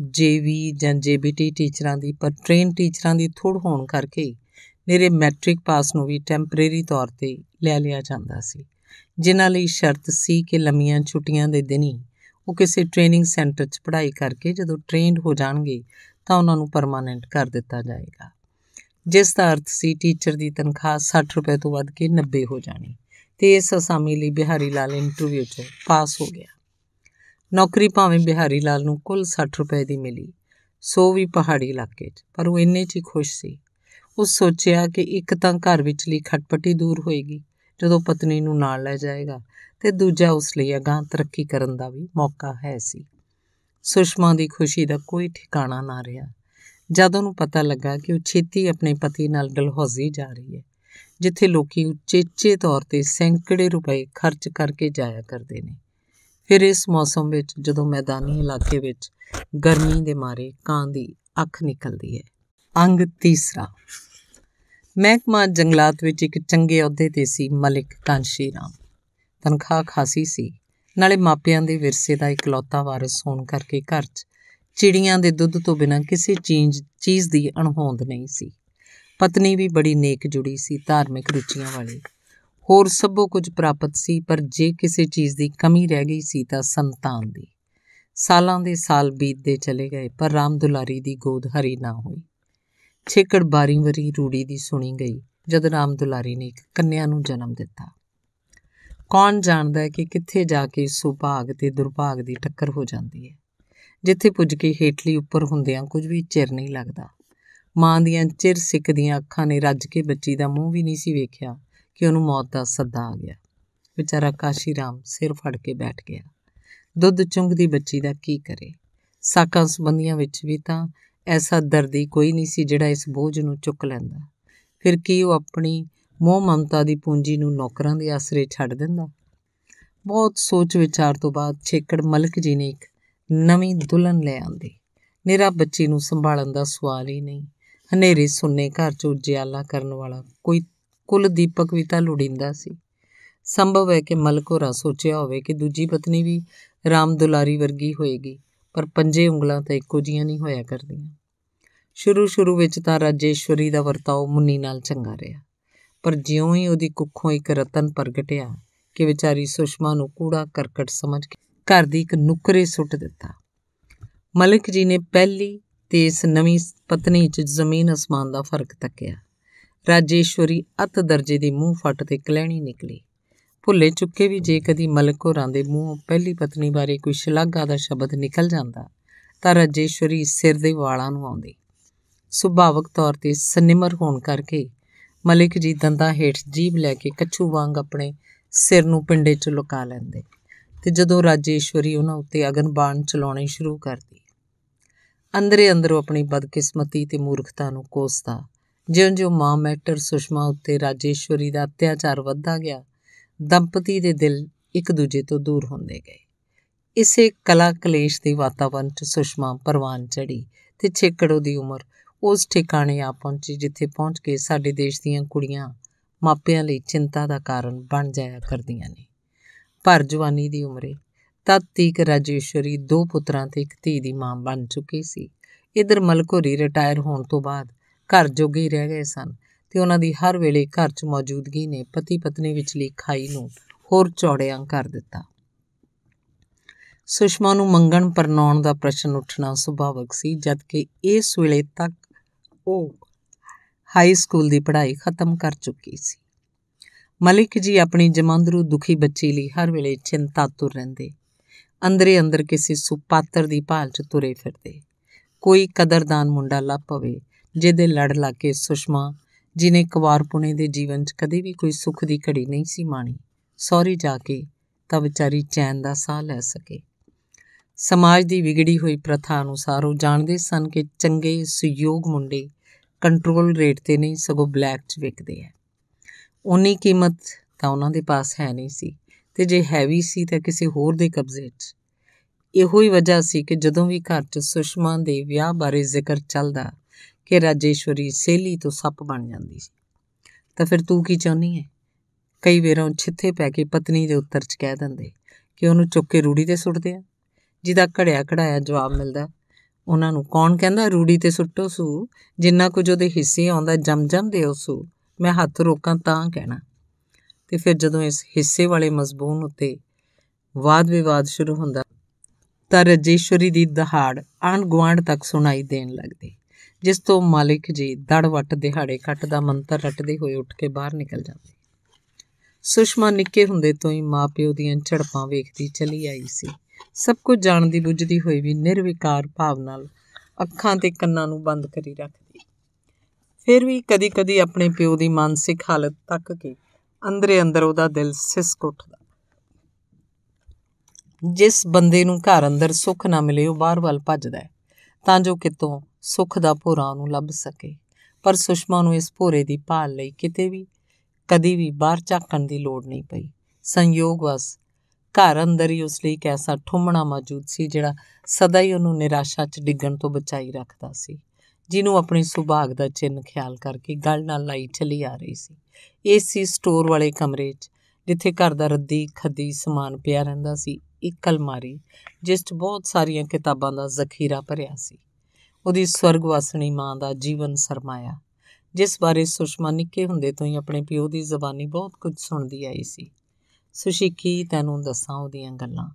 ਜੇਵੀ ਜਾਂ ਜੇਬੀਟੀ ਟੀਚਰਾਂ ਦੀ ਪਰ ਟ੍ਰੇਨ ਟੀਚਰਾਂ ਦੀ ਥੋੜ ਹੋਣ ਕਰਕੇ ਮੇਰੇ ਮੈਟ੍ਰਿਕ ਪਾਸ ਨੂੰ ਵੀ ਟੈਂਪਰੇਰੀ ਤੌਰ ਤੇ ਲੈ ਲਿਆ ਜਾਂਦਾ ਸੀ ਜਿਨ੍ਹਾਂ ਲਈ ਸ਼ਰਤ ਸੀ ਕਿ ਲੰਮੀਆਂ ਛੁੱਟੀਆਂ ਦੇ ਦਿਨੀ ਉਹ ਕਿਸੇ ਟ੍ਰੇਨਿੰਗ ਸੈਂਟਰ 'ਚ ਪੜ੍ਹਾਈ ਕਰਕੇ ਜਦੋਂ ਟ੍ਰੇਨਡ ਹੋ ਜਾਣਗੇ ਤਾਂ ਉਹਨਾਂ ਨੂੰ ਪਰਮਾਨੈਂਟ ਕਰ ਦਿੱਤਾ ਜਾਏਗਾ ਜਿਸ ਦਾ ਅਰਥ ਸੀ ਟੀਚਰ ਦੀ ਤਨਖਾਹ 60 ਰੁਪਏ ਤੋਂ ਵੱਧ ਕੇ 90 ਹੋ ਜਾਣੀ ਤੇ ਇਸ ਅਸਾਮੀ ਲਈ ਬਿਹਾਰੀ ਲਾਲ ਇੰਟਰਵਿਊ 'ਚ ਪਾਸ ਹੋ ਗਿਆ ਨੌਕਰੀ ਭਾਵੇਂ ਬਿਹਾਰੀ ਲਾਲ ਨੂੰ ਕੁੱਲ 60 ਰੁਪਏ ਦੀ ਮਿਲੀ ਸੋ ਵੀ ਪਹਾੜੀ ਇਲਾਕੇ 'ਚ ਪਰ ਉਹ ਇੰਨੇ 'ਚ ਹੀ ਖੁਸ਼ ਸੀ ਉਹ ਸੋਚਿਆ ਕਿ ਇੱਕ ਤਾਂ ਘਰ ਵਿੱਚਲੀ ਖਟਪਟੀ ਦੂਰ ਹੋਏਗੀ ਜਦੋਂ ਪਤਨੀ ਨੂੰ ਨਾਲ ਲੈ ਜਾਏਗਾ ਤੇ ਦੂਜਾ ਉਸ ਲਈ ਅਗਾਹ ਤਰੱਕੀ ਕਰਨ ਦਾ ਵੀ ਮੌਕਾ ਹੈ ਸੀ ਸੁਸ਼ਮਾ ਦੀ ਖੁਸ਼ੀ ਦਾ ਕੋਈ ਠਿਕਾਣਾ ਨਾ ਰਿਹਾ ਜਦੋਂ ਉਹਨੂੰ ਪਤਾ ਲੱਗਾ ਕਿ ਉਹ ਛੇਤੀ ਆਪਣੇ ਪਤੀ ਨਾਲ ਡਲਹੌਜ਼ੀ ਜਾ ਰਹੀ ਹੈ ਜਿੱਥੇ ਲੋਕੀ ਉੱਚੇ ਉਚੇਚੇ ਤੌਰ ਤੇ ਸੈਂਕੜੇ ਰੁਪਏ ਖਰਚ ਕਰਕੇ ਜਾਇਆ ਕਰਦੇ ਨੇ ਫਿਰ ਇਸ ਮੌਸਮ ਵਿੱਚ ਜਦੋਂ ਮੈਦਾਨੀ ਇਲਾਕੇ ਵਿੱਚ ਗਰਮੀ ਦੇ ਮਾਰੇ ਕਾਂ ਦੀ ਅੱਖ ਨਿਕਲਦੀ ਹੈ ਅੰਗ ਤੀਸਰਾ ਮਹਿਕਮਾ ਜੰਗਲਾਤ ਵਿੱਚ ਇੱਕ ਚੰਗੇ ਅਹੁਦੇ ਤੇ ਸੀ ਮਲਿਕ ਕਾਂਸ਼ੀ ਰਾਮ ਤਨਖਾਹ ਖਾਸੀ ਸੀ ਨਾਲੇ ਮਾਪਿਆਂ ਦੇ ਵਿਰਸੇ ਦਾ ਇਕਲੌਤਾ ਵਾਰਿਸ ਹੋਣ ਕਰਕੇ ਘਰ 'ਚ ਚਿੜੀਆਂ ਦੇ ਦੁੱਧ ਤੋਂ ਬਿਨਾਂ ਕਿਸੇ ਚੀਜ਼ ਚੀਜ਼ ਦੀ ਅਣਹੋਂਦ ਨਹੀਂ ਸੀ ਪਤਨੀ ਵੀ ਬੜੀ ਨੇਕ ਜੁੜੀ ਸੀ ਧਾਰਮਿਕ ਰੁਚੀਆਂ ਵਾਲੀ ਹੋਰ ਸਭੋ ਕੁਝ ਪ੍ਰਾਪਤ ਸੀ ਪਰ ਜੇ ਕਿਸੇ ਚੀਜ਼ ਦੀ ਕਮੀ ਰਹਿ ਗਈ ਸੀ ਤਾਂ ਸੰਤਾਨ ਦੀ ਸਾਲਾਂ ਦੇ ਸਾਲ ਬੀਤਦੇ ਚਲੇ ਗਏ ਪਰ ਰਾਮ ਦੁਲਾਰੀ ਦੀ ਗੋਦ ਹਰੀ ਨਾ ਹੋਈ ਛੇਕੜ ਬਾਰੀ ਵਰੀ ਰੂੜੀ ਦੀ ਸੁਣੀ ਗਈ ਜਦ ਰਾਮ ਦੁਲਾਰੀ ਨੇ ਇੱਕ ਕੰਨਿਆ ਨੂੰ ਜਨਮ ਦਿੱਤਾ ਕੌਣ ਜਾਣਦਾ ਹੈ ਕਿ ਕਿੱਥੇ ਜਾ ਕੇ ਸੁਭਾਗ ਤੇ ਦੁਰਭਾਗ ਦੀ ਟੱਕਰ ਹੋ ਜਾਂਦੀ ਹੈ ਜਿੱਥੇ ਪੁੱਜ ਕੇ ਹੇਠਲੀ ਉੱਪਰ ਹੁੰਦਿਆਂ ਕੁਝ ਵੀ ਚਿਰ ਨਹੀਂ ਲੱਗਦਾ ਮਾਂ ਦੀਆਂ ਚਿਰ ਸਿੱਕਦੀਆਂ ਅੱਖਾਂ ਨੇ ਰੱਜ ਕੇ ਬੱਚੀ ਦਾ ਮੂੰਹ ਵੀ ਨਹੀਂ ਸੀ ਵੇਖਿਆ ਕਿ ਉਹਨੂੰ ਮੌਤ ਦਾ ਸੱਦਾ ਆ ਗਿਆ ਵਿਚਾਰਾ ਕਾਸ਼ੀ ਰਾਮ ਸਿਰ ਫੜ ਕੇ ਬੈਠ ਗਿਆ ਦੁੱਧ ਚੁੰਗਦੀ ਬੱਚੀ ਦਾ ਕੀ ਕਰੇ ਸਾਕਾਂ ਸੰਬੰਧੀਆਂ ਵਿੱਚ ਵੀ ਤਾਂ ਐਸਾ ਦਰਦੀ ਕੋਈ ਨਹੀਂ ਸੀ ਜਿਹੜਾ ਇਸ ਬੋਝ ਨੂੰ ਚੁੱਕ ਲੈਂਦਾ ਫਿਰ ਕੀ ਉਹ ਆਪਣੀ ਮੋਹ ਮਮਤਾ ਦੀ ਪੂੰਜੀ ਨੂੰ ਨੌਕਰਾਂ ਦੇ ਆਸਰੇ ਛੱਡ ਦਿੰਦਾ ਬਹੁਤ ਸੋਚ ਵਿਚਾਰ ਤੋਂ ਬਾਅਦ ਛੇਕੜ ਮਲਕ ਜੀ ਨੇ ਇੱਕ ਨਵੀਂ ਦੁਲਨ ਲੈ ਆਂਦੀ ਨੇਰਾ ਬੱਚੀ ਨੂੰ ਸੰਭਾਲਣ ਦਾ ਸਵਾਲ ਹੀ ਨਹੀਂ ਹਨੇਰੇ ਸੁੰਨੇ ਘਰ 'ਚ ਉਜਿਆਲਾ ਕਰਨ ਵਾਲਾ ਕੋਈ ਕੁਲ ਦੀਪਕ ਵੀ ਤਾਂ ਲੁੜਿੰਦਾ ਸੀ ਸੰਭਵ ਹੈ ਕਿ ਮਲਕੋਰਾ ਸੋਚਿਆ ਹੋਵੇ ਕਿ ਦੂਜੀ ਪਤਨੀ ਵੀ ਰਾਮ ਦੁਲਾਰੀ ਵਰਗੀ ਹੋਏਗੀ ਪਰ ਪੰਜੇ ਉਂਗਲਾਂ ਤਾਂ ਇੱਕੋ ਜੀਆਂ ਨਹੀਂ ਹੋਇਆ ਕਰਦੀਆਂ ਸ਼ੁਰੂ ਸ਼ੁਰੂ ਵਿੱਚ ਤਾਂ ਰਾਜੇਸ਼ਵਰੀ ਦਾ ਵਰਤਾਓ ਮੁੰਨੀ ਨਾਲ ਚੰਗਾ ਰਿਹਾ ਪਰ ਜਿਉਂ ਹੀ ਉਹਦੀ ਕੁੱਖੋਂ ਇੱਕ ਰਤਨ ਪ੍ਰਗਟਿਆ ਕਿ ਵਿਚਾਰੀ ਸੁਸ਼ਮਾ ਨੂੰ ਕੂੜਾ ਕਰਕਟ ਸਮਝ ਕੇ ਘਰ ਦੀ ਇੱਕ ਨੁਕਰੇ ਸੁੱਟ ਦਿੱਤਾ ਮਲਕ ਜੀ ਨੇ ਪਹਿਲੀ ਤੇ ਇਸ ਨਵੀਂ ਪਤਨੀ 'ਚ ਜ਼ਮੀਨ ਅਸਮਾਨ ਦਾ ਫਰਕ ਤੱਕਿਆ ਰਾਜੇਸ਼ਵਰੀ ਅਤ ਦਰਜੇ ਦੀ ਮੂੰਹ ਫੱਟ ਤੇ ਕਲਹਿਣੀ ਨਿਕਲੀ ਭੁੱਲੇ ਚੁੱਕੇ ਵੀ ਜੇ ਕਦੀ ਮਲਕ ਹੋਰਾਂ ਦੇ ਮੂੰਹੋਂ ਪਹਿਲੀ ਪਤਨੀ ਬਾਰੇ ਕੋਈ ਸ਼ਲਾਘਾ ਦਾ ਸ਼ਬਦ ਨਿਕਲ ਜਾਂਦਾ ਤਾਂ ਰਾਜੇਸ਼ਵਰੀ ਸਿਰ ਦੇ ਵਾਲਾਂ ਨੂੰ ਆਉਂਦੀ ਸੁਭਾਵਕ ਤੌਰ ਤੇ ਸਨਿਮਰ ਹੋਣ ਕਰਕੇ ਮਲਿਕ ਜੀ ਦੰਦਾ ਹੇਠ ਜੀਬ ਲੈ ਕੇ ਕੱਛੂ ਵਾਂਗ ਆਪਣੇ ਸਿਰ ਨੂੰ ਪਿੰਡੇ 'ਚ ਲੁਕਾ ਲੈਂਦੇ ਤੇ ਜਦੋਂ ਰਾਜੇਸ਼ਵਰੀ ਉਹਨਾਂ ਉੱਤੇ ਅਗਨ ਬਾਣ ਚਲਾਉਣੇ ਸ਼ੁਰੂ ਕਰਦੀ ਅੰਦਰੇ ਅੰਦਰੋਂ ਆਪਣੀ ਬਦਕਿਸਮਤੀ ਤੇ ਮੂਰਖਤਾ ਨੂੰ ਕੋਸਦਾ ਜਿਉਂ-ਜਿਉਂ ਮਾਂ ਮੈਟਰ ਸੁਸ਼ਮਾ ਉੱਤੇ ਰਾਜੇਸ਼ਵਰੀ ਦਾ ਅਤਿਆਚਾਰ ਵੱਧਦਾ ਗਿਆ ਦੰਪਤੀ ਦੇ ਦਿਲ ਇੱਕ ਦੂਜੇ ਤੋਂ ਦੂਰ ਹੁੰਦੇ ਗਏ ਇਸੇ ਕਲਾ ਕਲੇਸ਼ ਦੇ ਵਾਤਾਵਰਣ 'ਚ ਸੁਸ਼ਮਾ ਪਰਵਾਨ ਚੜੀ ਤੇ ਛੇਕੜੋ ਦੀ ਉਮਰ ਉਸ ਠਿਕਾਣੇ ਆ ਪਹੁੰਚੀ ਜਿੱਥੇ ਪਹੁੰਚ ਕੇ ਸਾਡੇ ਦੇਸ਼ ਦੀਆਂ ਕੁੜੀਆਂ ਮਾਪਿਆਂ ਲਈ ਚਿੰਤਾ ਦਾ ਕਾਰਨ ਬਣ ਜਾਇਆ ਕਰਦੀਆਂ ਨੇ ਪਰ ਜਵਾਨੀ ਦੀ ਉਮਰੇ ਤਦ ਤੀਕ ਰਾਜੇਸ਼ਵਰੀ ਦੋ ਪੁੱਤਰਾਂ ਤੇ ਇੱਕ ਧੀ ਦੀ ਮਾਂ ਬਣ ਚੁੱਕੀ ਸੀ ਇਧਰ ਮਲਕੋਰੀ ਰਿਟਾਇਰ ਹੋਣ ਤੋਂ ਬਾਅਦ ਘਰ ਜੋਗੇ ਹੀ ਰਹਿ ਗਏ ਸਨ ਤੇ ਉਹਨਾਂ ਦੀ ਹਰ ਵੇਲੇ ਘਰ 'ਚ ਮੌਜੂਦਗੀ ਨੇ ਪਤੀ ਪਤਨੀ ਵਿਚਲੀ ਖਾਈ ਨੂੰ ਹੋਰ ਚੌੜਿਆਂ ਕਰ ਦਿੱਤਾ ਸੁਸ਼ਮਾ ਨੂੰ ਮੰਗਣ ਪਰਨਾਉਣ ਦਾ ਪ੍ਰਸ਼ਨ ਉੱਠਣਾ ਸੁਭਾਵਕ ਸੀ ਜਦਕਿ ਇਸ ਵੇਲੇ ਤੱਕ ਉਹ ਹਾਈ ਸਕੂਲ ਦੀ ਪੜ੍ਹਾਈ ਖਤਮ ਕਰ ਚੁੱਕੀ ਸੀ ਮਲਿਕ ਜੀ ਆਪਣੀ ਜਮੰਦਰੂ ਦੁਖੀ ਬੱਚੀ ਲਈ ਹਰ ਵੇਲੇ ਚਿੰਤਾਤੁਰ ਰਹਿੰਦੇ ਅੰਦਰੇ ਅੰਦਰ ਕਿਸੇ ਸੁਪਾਤਰ ਦੀ ਭਾਲ 'ਚ ਤੁਰੇ ਫਿਰਦੇ ਕੋਈ ਕਦਰਦਾਨ ਮੁੰਡਾ ਲੱਭ ਪਵੇ ਜਿਹਦੇ ਲੜ ਲਾ ਕੇ ਸੁਸ਼ਮਾ ਜਿਨੇ ਪੁਨੇ ਦੇ ਜੀਵਨ 'ਚ ਕਦੇ ਵੀ ਕੋਈ ਸੁੱਖ ਦੀ ਘੜੀ ਨਹੀਂ ਸੀ ਮਾਣੀ ਸੌਰੀ ਜਾ ਕੇ ਤਾਂ ਵਿਚਾਰੀ ਚੈਨ ਦਾ ਸਾਹ ਲੈ ਸਕੇ ਸਮਾਜ ਦੀ ਵਿਗੜੀ ਹੋਈ ਪ੍ਰਥਾ ਅਨੁਸਾਰ ਉਹ ਜਾਣਦੇ ਸਨ ਕਿ ਚੰਗੇ ਸੁਯੋਗ ਮੁੰਡੇ ਕੰਟਰੋਲ ਰੇਟ ਤੇ ਨਹੀਂ ਸਗੋਂ ਬਲੈਕ 'ਚ ਵਿਕਦੇ ਆ ਉਨੀ ਕੀਮਤ ਤਾਂ ਉਹਨਾਂ ਦੇ ਪਾਸ ਹੈ ਨਹੀਂ ਸੀ ਤੇ ਜੇ ਹੈਵੀ ਸੀ ਤਾਂ ਕਿਸੇ ਹੋਰ ਦੇ ਕਬਜ਼ੇ 'ਚ ਇਹੋ ਹੀ ਵਜ੍ਹਾ ਸੀ ਕਿ ਜਦੋਂ ਵੀ ਘਰ 'ਚ ਸੁਸ਼ਮਾ ਦੇ ਵਿਆਹ ਬਾਰੇ ਜ਼ਿਕਰ ਚੱਲਦਾ ਕਿ ਰਾਜੇਸ਼ਵਰੀ ਸੇਲੀ ਤੋਂ ਸੱਪ ਬਣ ਜਾਂਦੀ ਸੀ ਤਾਂ ਫਿਰ ਤੂੰ ਕੀ ਚਾਹਨੀ ਹੈ ਕਈ ਵੇਰਾਂ ਛਿੱਥੇ ਪੈ ਕੇ ਪਤਨੀ ਦੇ ਉੱਤਰ ਚ ਕਹਿ ਦਿੰਦੇ ਕਿ ਉਹਨੂੰ ਚੁੱਕ ਕੇ ਰੂੜੀ ਤੇ ਸੁੱਟਦੇ ਆ ਜਿਹਦਾ ਘੜਿਆ ਘੜਾਇਆ ਜਵਾਬ ਮਿਲਦਾ ਉਹਨਾਂ ਨੂੰ ਕੌਣ ਕਹਿੰਦਾ ਰੂੜੀ ਤੇ ਸੁੱਟੋ ਸੂ ਜਿੰਨਾ ਕੁਝ ਉਹਦੇ ਹਿੱਸੇ ਆਉਂਦਾ ਦੇ ਉਸ ਨੂੰ ਮੈਂ ਹੱਥ ਰੋਕਾਂ ਤਾਂ ਕਹਿਣਾ ਤੇ ਫਿਰ ਜਦੋਂ ਇਸ ਹਿੱਸੇ ਵਾਲੇ ਮਜ਼ਬੂਨ ਉੱਤੇ ਵਾਦ ਵਿਵਾਦ ਸ਼ੁਰੂ ਹੁੰਦਾ ਤਾਂ ਰਜੇਸ਼ਵਰੀ ਦੀ ਦਹਾੜ ਆਣ ਗਵਾਂਡ ਤੱਕ ਸੁਣਾਈ ਦੇਣ ਲੱਗਦੀ ਜਿਸ ਤੋਂ ਮਾਲਿਕ ਜੀ ਦੜਵਟ ਦਿਹਾੜੇ ਕੱਟ ਦਾ ਮੰਤਰ ਰਟਦੇ ਹੋਏ ਉੱਠ ਕੇ ਬਾਹਰ ਨਿਕਲ ਜਾਂਦੇ ਸੁਸ਼ਮਾ ਨਿੱਕੇ ਹੁੰਦੇ ਤੋਂ ਹੀ ਮਾਪਿਓ ਦੀਆਂ ਝੜਪਾਂ ਵੇਖਦੀ ਚਲੀ ਆਈ ਸੀ ਸਭ ਕੁਝ ਜਾਣਦੀ ਬੁੱਝਦੀ ਹੋਈ ਵੀ ਨਿਰਵਿਕਾਰ ਭਾਵ ਨਾਲ ਅੱਖਾਂ ਤੇ ਕੰਨਾਂ ਨੂੰ ਬੰਦ ਕਰੀ ਰੱਖਦੀ ਫਿਰ ਵੀ ਕਦੀ-ਕਦੀ ਆਪਣੇ ਪਿਓ ਦੀ ਮਾਨਸਿਕ ਹਾਲਤ ਤੱਕ ਕੇ ਅੰਦਰੇ ਅੰਦਰ ਉਹਦਾ ਦਿਲ ਸਿਸਕ ਉੱਠਦਾ ਜਿਸ ਬੰਦੇ ਨੂੰ ਘਰ ਅੰਦਰ ਸੁੱਖ ਨਾ ਮਿਲੇ ਉਹ ਬਾਹਰ ਵੱਲ ਭੱਜਦਾ ਹੈ ਤਾਂ ਜੋ ਕਿਤੋਂ ਸੁੱਖ ਦਾ ਭੋਰਾ ਉਹਨੂੰ ਲੱਭ ਸਕੇ ਪਰ ਸੁਸ਼ਮਾ ਨੂੰ ਇਸ ਭੋਰੇ ਦੀ ਭਾਲ ਲਈ ਕਿਤੇ ਵੀ ਕਦੀ ਵੀ ਬਾਹਰ ਝਾਕਣ ਦੀ ਲੋੜ ਨਹੀਂ ਪਈ ਸੰਯੋਗ ਵਸ ਘਰ ਅੰਦਰ ਹੀ ਉਸ ਲਈ ਇੱਕ ਐਸਾ ਠੁੰਮਣਾ ਮੌਜੂਦ ਸੀ ਜਿਹੜਾ ਸਦਾ ਹੀ ਉਹਨੂੰ ਨਿਰਾਸ਼ਾ 'ਚ ਡਿੱਗਣ ਤੋਂ ਬਚਾਈ ਰੱਖਦਾ ਸੀ ਜਿਹਨੂੰ ਆਪਣੇ ਸੁਭਾਗ ਦਾ ਚਿੰਨ ਖਿਆਲ ਕਰਕੇ ਗੱਲ ਨਾਲ ਲਾਈ ਚਲੀ ਆ ਰਹੀ ਸੀ ਏਸੀ ਸਟੋਰ ਵਾਲੇ ਕਮਰੇ 'ਚ ਜਿੱਥੇ ਘਰ ਦਾ ਰੱਦੀ ਖੱਦੀ ਸਮਾਨ ਪਿਆ ਰਹਿੰਦਾ ਸੀ ਇੱਕ ਅਲਮਾਰੀ ਜਿਸ 'ਚ ਬਹੁਤ ਸਾਰੀਆਂ ਕਿਤਾਬਾਂ ਦਾ ਜ਼ਖੀਰਾ ਭਰਿਆ ਸੀ ਉਹਦੀ ਸਵਰਗਵਾਸਣੀ ਮਾਂ ਦਾ ਜੀਵਨ ਸਰਮਾਇਆ ਜਿਸ ਬਾਰੇ ਸੁਸ਼ਮਾ ਨਿੱਕੇ ਹੁੰਦੇ ਤੋਂ ਹੀ ਆਪਣੇ ਪਿਓ ਦੀ ਜ਼ਬਾਨੀ ਬਹੁਤ ਕੁਝ ਸੁਣਦੀ ਆਈ ਸੀ ਸੁਸ਼ੀਕੀ ਤੈਨੂੰ ਦੱਸਾਂ ਉਹਦੀਆਂ ਗੱਲਾਂ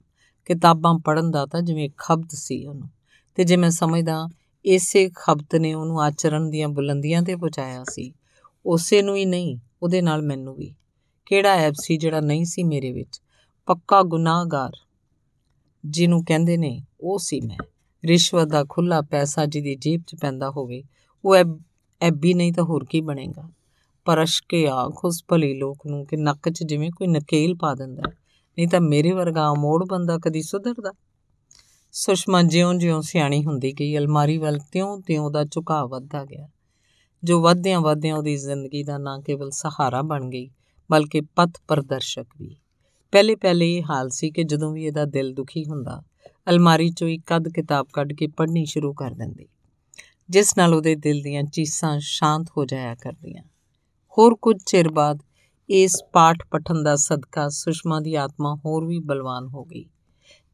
ਕਿਤਾਬਾਂ ਪੜਨ ਦਾ ਤਾਂ ਜਿਵੇਂ ਖਬਤ ਸੀ ਉਹਨੂੰ ਤੇ ਜੇ ਮੈਂ ਸਮਝਦਾ ਇਸੇ ਖਬਤ ਨੇ ਉਹਨੂੰ ਆਚਰਣ ਦੀਆਂ ਬੁਲੰਦੀਆਂ ਤੇ ਪਹੁੰਚਾਇਆ ਸੀ ਉਸੇ ਨੂੰ ਹੀ ਨਹੀਂ ਉਹਦੇ ਨਾਲ ਮੈਨੂੰ ਵੀ ਕਿਹੜਾ ਐਬ ਸੀ ਜਿਹੜਾ ਨਹੀਂ ਸੀ ਮੇਰੇ ਵਿੱਚ ਪੱਕਾ ਗੁਨਾਹਗਾਰ ਜਿਹਨੂੰ ਕਹਿੰਦੇ ਨੇ ਉਹ ਸੀ ਮੈਂ ਰਿਸ਼ਵਤ ਦਾ ਖੁੱਲਾ ਪੈਸਾ ਜਿਹਦੀ ਜੇਬ 'ਚ ਪੈਂਦਾ ਹੋਵੇ ਉਹ ਐਬੀ ਨਹੀਂ ਤਾਂ ਹੋਰ ਕੀ ਬਣੇਗਾ ਪਰਸ਼ ਕੇ ਆਖ ਉਸ ਭਲੀ ਲੋਕ ਨੂੰ ਕਿ ਨੱਕ 'ਚ ਜਿਵੇਂ ਕੋਈ ਨਕੇਲ ਪਾ ਦਿੰਦਾ ਨਹੀਂ ਤਾਂ ਮੇਰੇ ਵਰਗਾ ਮੋੜ ਬੰਦਾ ਕਦੀ ਸੁਧਰਦਾ ਸੁਸ਼ਮਾ ਜਿਉਂ-ਜਿਉਂ ਸਿਆਣੀ ਹੁੰਦੀ ਗਈ ਅਲਮਾਰੀ ਵੱਲ ਤਿਉਂ-ਤਿਉਂ ਦਾ ਝੁਕਾਅ ਵੱਧਦਾ ਗਿਆ ਜੋ ਵਧਦਿਆਂ-ਵਧਦਿਆਂ ਉਹਦੀ ਜ਼ਿੰਦਗੀ ਦਾ ਨਾ ਕੇਵਲ ਸਹਾਰਾ ਬਣ ਗਈ ਬਲਕਿ ਪਥ ਪ੍ਰਦਰਸ਼ਕ ਵੀ ਪਹਿਲੇ-ਪਹਿਲੇ ਇਹ ਹਾਲ ਸੀ ਕਿ ਜਦੋਂ ਵੀ ਇਹਦਾ ਦਿਲ ਦੁਖੀ ਹੁੰਦਾ ਅਲਮਾਰੀ 'ਚੋਂ ਇੱਕ ਅੱਧ ਕਿਤਾਬ ਕੱਢ ਕੇ ਪੜ੍ਹਨੀ ਸ਼ੁਰੂ ਕਰ ਦਿੰਦੀ ਜਿਸ ਨਾਲ ਉਹਦੇ ਦਿਲ ਦੀਆਂ ਚੀਸਾਂ ਸ਼ਾਂਤ ਹੋ ਜਾਇਆ ਕਰਦੀਆਂ ਹੋਰ ਕੁਝ ਚਿਰ ਬਾਅਦ ਇਸ ਪਾਠ ਪਠਨ ਦਾ ਸਦਕਾ ਸੁਸ਼ਮਾ ਦੀ ਆਤਮਾ ਹੋਰ ਵੀ ਬਲਵਾਨ ਹੋ ਗਈ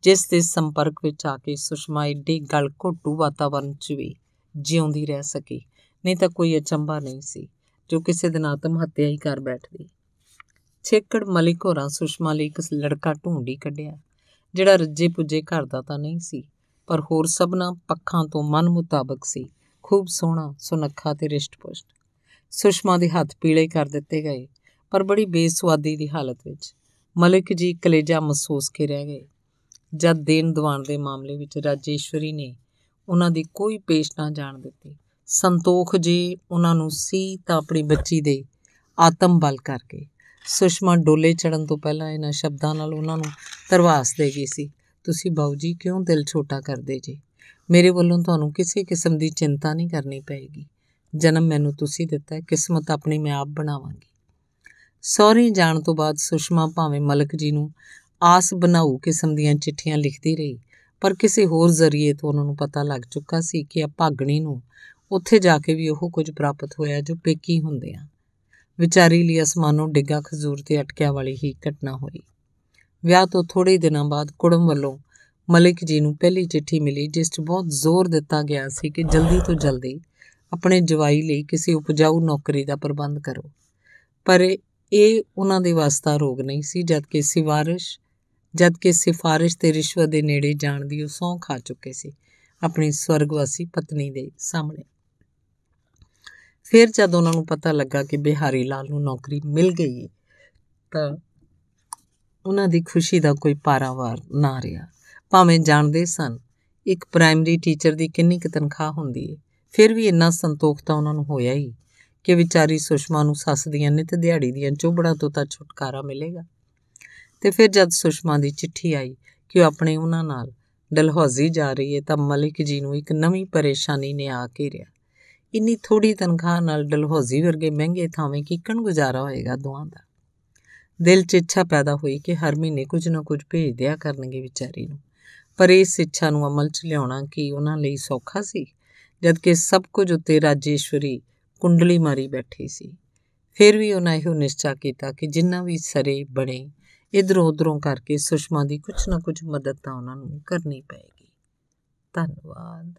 ਜਿਸ ਦੇ ਸੰਪਰਕ ਵਿੱਚ ਆ ਕੇ ਸੁਸ਼ਮਾ ਏਡੀ ਗਲ ਘੋਟੂ ਵਾਤਾਵਰਣ 'ਚ ਵੀ ਜਿਉਂਦੀ ਰਹਿ ਸਕੀ ਨਹੀਂ ਤਾਂ ਕੋਈ ਅਚੰਭਾ ਨਹੀਂ ਸੀ ਜੋ ਕਿਸੇ ਦਿਨ ਆਤਮ ਹੱਤਿਆ ਹੀ ਕਰ ਬੈਠਦੀ ਛੇਕੜ ਮਲਿਕ ਹੋਰਾਂ ਸੁਸ਼ਮਾ ਲਈ ਇੱਕ ਲੜਕਾ ਢੂੰਡੀ ਕੱਢਿਆ ਜਿਹੜਾ ਰੱਜੇ ਪੁੱਜੇ ਘਰ ਦਾ ਤਾਂ ਨਹੀਂ ਸੀ ਪਰ ਹੋਰ ਸਭਨਾ ਪੱਖਾਂ ਤੋਂ ਮਨ ਮੁਤਾਬਕ ਸੀ ਖੂਬ ਸੋਹਣਾ ਸੁਨੱਖਾ ਤੇ ਰਿਸ਼ਟ-ਪੁਸ਼ਟ ਸੁਸ਼ਮਾ ਦੇ ਹੱਥ ਪੀਲੇ ਕਰ ਦਿੱਤੇ ਗਏ ਪਰ ਬੜੀ ਬੇਸਵਾਦੀ ਦੀ ਹਾਲਤ ਵਿੱਚ ਮਲਿਕ ਜੀ ਕਲੇਜਾ ਮਹਿਸੂਸ ਕੇ ਰਹਿ ਗਏ ਜਦ ਦੇਣ ਦਵਾਨ ਦੇ ਮਾਮਲੇ ਵਿੱਚ ਰਾਜੇਸ਼ਵਰੀ ਨੇ ਉਹਨਾਂ ਦੀ ਕੋਈ ਪੇਸ਼ ਨਾ ਜਾਣ ਦਿੱਤੀ ਸੰਤੋਖ ਜੀ ਉਹਨਾਂ ਨੂੰ ਸੀ ਤਾਂ ਆਪਣੀ ਬੱਚੀ ਦੇ ਆਤਮ ਬਲ ਕਰਕੇ ਸੁਸ਼ਮਾ ਡੋਲੇ ਚੜਨ ਤੋਂ ਪਹਿਲਾਂ ਇਹਨਾਂ ਸ਼ਬਦਾਂ ਨਾਲ ਉਹਨਾਂ ਨੂੰ ਦੇ ਗਈ ਸੀ ਤੁਸੀਂ ਬਾਉ ਜੀ ਕਿਉਂ ਦਿਲ ਛੋਟਾ ਕਰਦੇ ਜੀ ਮੇਰੇ ਵੱਲੋਂ ਤੁਹਾਨੂੰ ਕਿਸੇ ਕਿਸਮ ਦੀ ਚਿੰਤਾ ਨਹੀਂ ਕਰਨੀ ਪਏਗੀ ਜਨਮ ਮੈਨੂੰ ਤੁਸੀਂ ਦਿੱਤਾ ਹੈ ਕਿਸਮਤ ਆਪਣੀ ਮੈਂ ਆਪ ਬਣਾਵਾਂਗੀ ਸੌਰੀ ਜਾਣ ਤੋਂ ਬਾਅਦ ਸੁਸ਼ਮਾ ਭਾਵੇਂ ਮਲਕ ਜੀ ਨੂੰ ਆਸ ਬਣਾਉ ਕਿਸਮ ਦੀਆਂ ਚਿੱਠੀਆਂ ਲਿਖਦੀ ਰਹੀ ਪਰ ਕਿਸੇ ਹੋਰ ਜ਼ਰੀਏ ਤੋਂ ਉਹਨਾਂ ਨੂੰ ਪਤਾ ਲੱਗ ਚੁੱਕਾ ਸੀ ਕਿ ਆ ਭਾਗਣੀ ਨੂੰ ਉੱਥੇ ਜਾ ਕੇ ਵੀ ਉਹ ਕੁਝ ਪ੍ਰਾਪਤ ਹੋਇਆ ਜੋ ਪੇਕੀ ਹੁੰਦੇ ਆ ਵਿਚਾਰੀ ਲਈ ਅਸਮਾਨੋਂ ਡਿੱਗਾ ਖਜ਼ੂਰ ਤੇ ਅਟਕਿਆ ਵਾਲੀ ਹੀ ਘਟਨਾ ਹੋਈ ਵਿਆਹ ਤੋਂ ਥੋੜੇ ਦਿਨਾਂ ਬਾਅਦ ਕੁੜਮ ਵੱਲੋਂ ਮਲਿਕ ਜੀ ਨੂੰ ਪਹਿਲੀ ਚਿੱਠੀ ਮਿਲੀ ਜਿਸ 'ਚ ਬਹੁਤ ਜ਼ੋਰ ਦਿੱਤਾ ਗਿਆ ਸੀ ਕਿ ਜਲਦੀ ਤੋਂ ਜਲਦੀ ਆਪਣੇ ਜਵਾਈ ਲਈ ਕਿਸੇ ਉਪਜਾਊ ਨੌਕਰੀ ਦਾ ਪ੍ਰਬੰਧ ਕਰੋ ਪਰ ਇਹ ਉਹਨਾਂ ਦੇ ਵਾਸਤਾ ਰੋਗ ਨਹੀਂ ਸੀ ਜਦ ਜਦਕਿ ਸਿਫਾਰਿਸ਼ ਕਿ ਸਿਫਾਰਿਸ਼ ਤੇ ਰਿਸ਼ਵਤ ਦੇ ਨੇੜੇ ਜਾਣ ਦੀ ਉਹ ਸੌਂ ਖਾ ਚੁੱਕੇ ਸੀ ਆਪਣੀ ਸਵਰਗਵਾਸੀ ਪਤਨੀ ਦੇ ਸਾਹਮਣੇ ਫਿਰ ਜਦ ਉਹਨਾਂ ਨੂੰ ਪਤਾ ਲੱਗਾ ਕਿ ਬਿਹਾਰੀ ਲਾਲ ਨੂੰ ਨੌਕਰੀ ਮਿਲ ਗਈ ਤਾਂ ਉਹਨਾਂ ਦੀ ਖੁਸ਼ੀ ਦਾ ਕੋਈ ਪਾਰਾਵਾਰ ਨਾ ਰਿਹਾ ਭਾਵੇਂ ਜਾਣਦੇ ਸਨ ਇੱਕ ਪ੍ਰਾਇਮਰੀ ਟੀਚਰ ਦੀ ਕਿੰਨੀ ਕੁ ਤਨਖਾਹ ਹੁੰਦੀ ਹੈ ਫਿਰ ਵੀ ਇੰਨਾ ਸੰਤੋਖ ਤਾਂ ਉਹਨਾਂ ਨੂੰ ਹੋਇਆ ਹੀ ਕਿ ਵਿਚਾਰੀ ਸੁਸ਼ਮਾ ਨੂੰ ਸੱਸ ਦੀਆਂ ਨਿਤ ਦਿਹਾੜੀ ਦੀਆਂ ਚੋਬੜਾਂ ਤੋਂ ਤਾਂ ਛੁਟਕਾਰਾ ਮਿਲੇਗਾ ਤੇ ਫਿਰ ਜਦ ਸੁਸ਼ਮਾ ਦੀ ਚਿੱਠੀ ਆਈ ਕਿ ਉਹ ਆਪਣੇ ਉਹਨਾਂ ਨਾਲ ਡਲਹੌਜ਼ੀ ਜਾ ਰਹੀ ਹੈ ਤਾਂ ਮਲਿਕ ਜੀ ਨੂੰ ਇੱਕ ਨਵੀਂ ਪਰੇਸ਼ਾਨੀ ਨੇ ਆ ਕੇ ਰਿਆ ਇੰਨੀ ਥੋੜੀ ਤਨਖਾਹ ਨਾਲ ਡਲਹੌਜ਼ੀ ਵਰਗੇ ਮਹਿੰਗੇ ਥਾਵੇਂ ਕਿਕਣ ਗੁਜ਼ਾਰਾ ਹੋਏਗਾ ਦੋਹਾਂ ਦਾ ਦਿਲ 'ਚ ਇੱਛਾ ਪੈਦਾ ਹੋਈ ਕਿ ਹਰ ਮਹੀਨੇ ਕੁਝ ਨਾ ਕੁਝ ਭੇਜ ਦਿਆ ਕਰਨਗੇ ਵਿਚਾਰੀ ਨੂੰ ਪਰ ਇਸ ਇੱਛਾ ਨੂੰ ਅਮਲ 'ਚ ਲਿਆਉਣਾ ਕੀ ਉਹਨਾਂ ਲਈ ਸੌਖਾ ਸੀ ਜਦ ਕਿ ਸਭ ਕੁਝ ਉੱਤੇ ਰਾਜੇਸ਼ਵਰੀ ਕੁੰਡਲੀ ਮਾਰੀ ਬੈਠੀ ਸੀ ਫਿਰ ਵੀ ਉਹਨਾਂ ਇਹੋ ਨਿਸ਼ਚਾ ਕੀਤਾ ਕਿ ਜਿੰਨਾ ਵੀ ਸਰੇ ਬਣੇ ਇਧਰੋਂ ਉਧਰੋਂ ਕਰਕੇ ਸੁਸ਼ਮਾ ਦੀ ਕੁਝ ਨਾ ਕੁਝ ਮਦਦ ਤਾਂ ਉਹਨਾਂ ਨੂੰ ਕਰਨੀ ਪਏਗੀ ਧੰਨਵਾਦ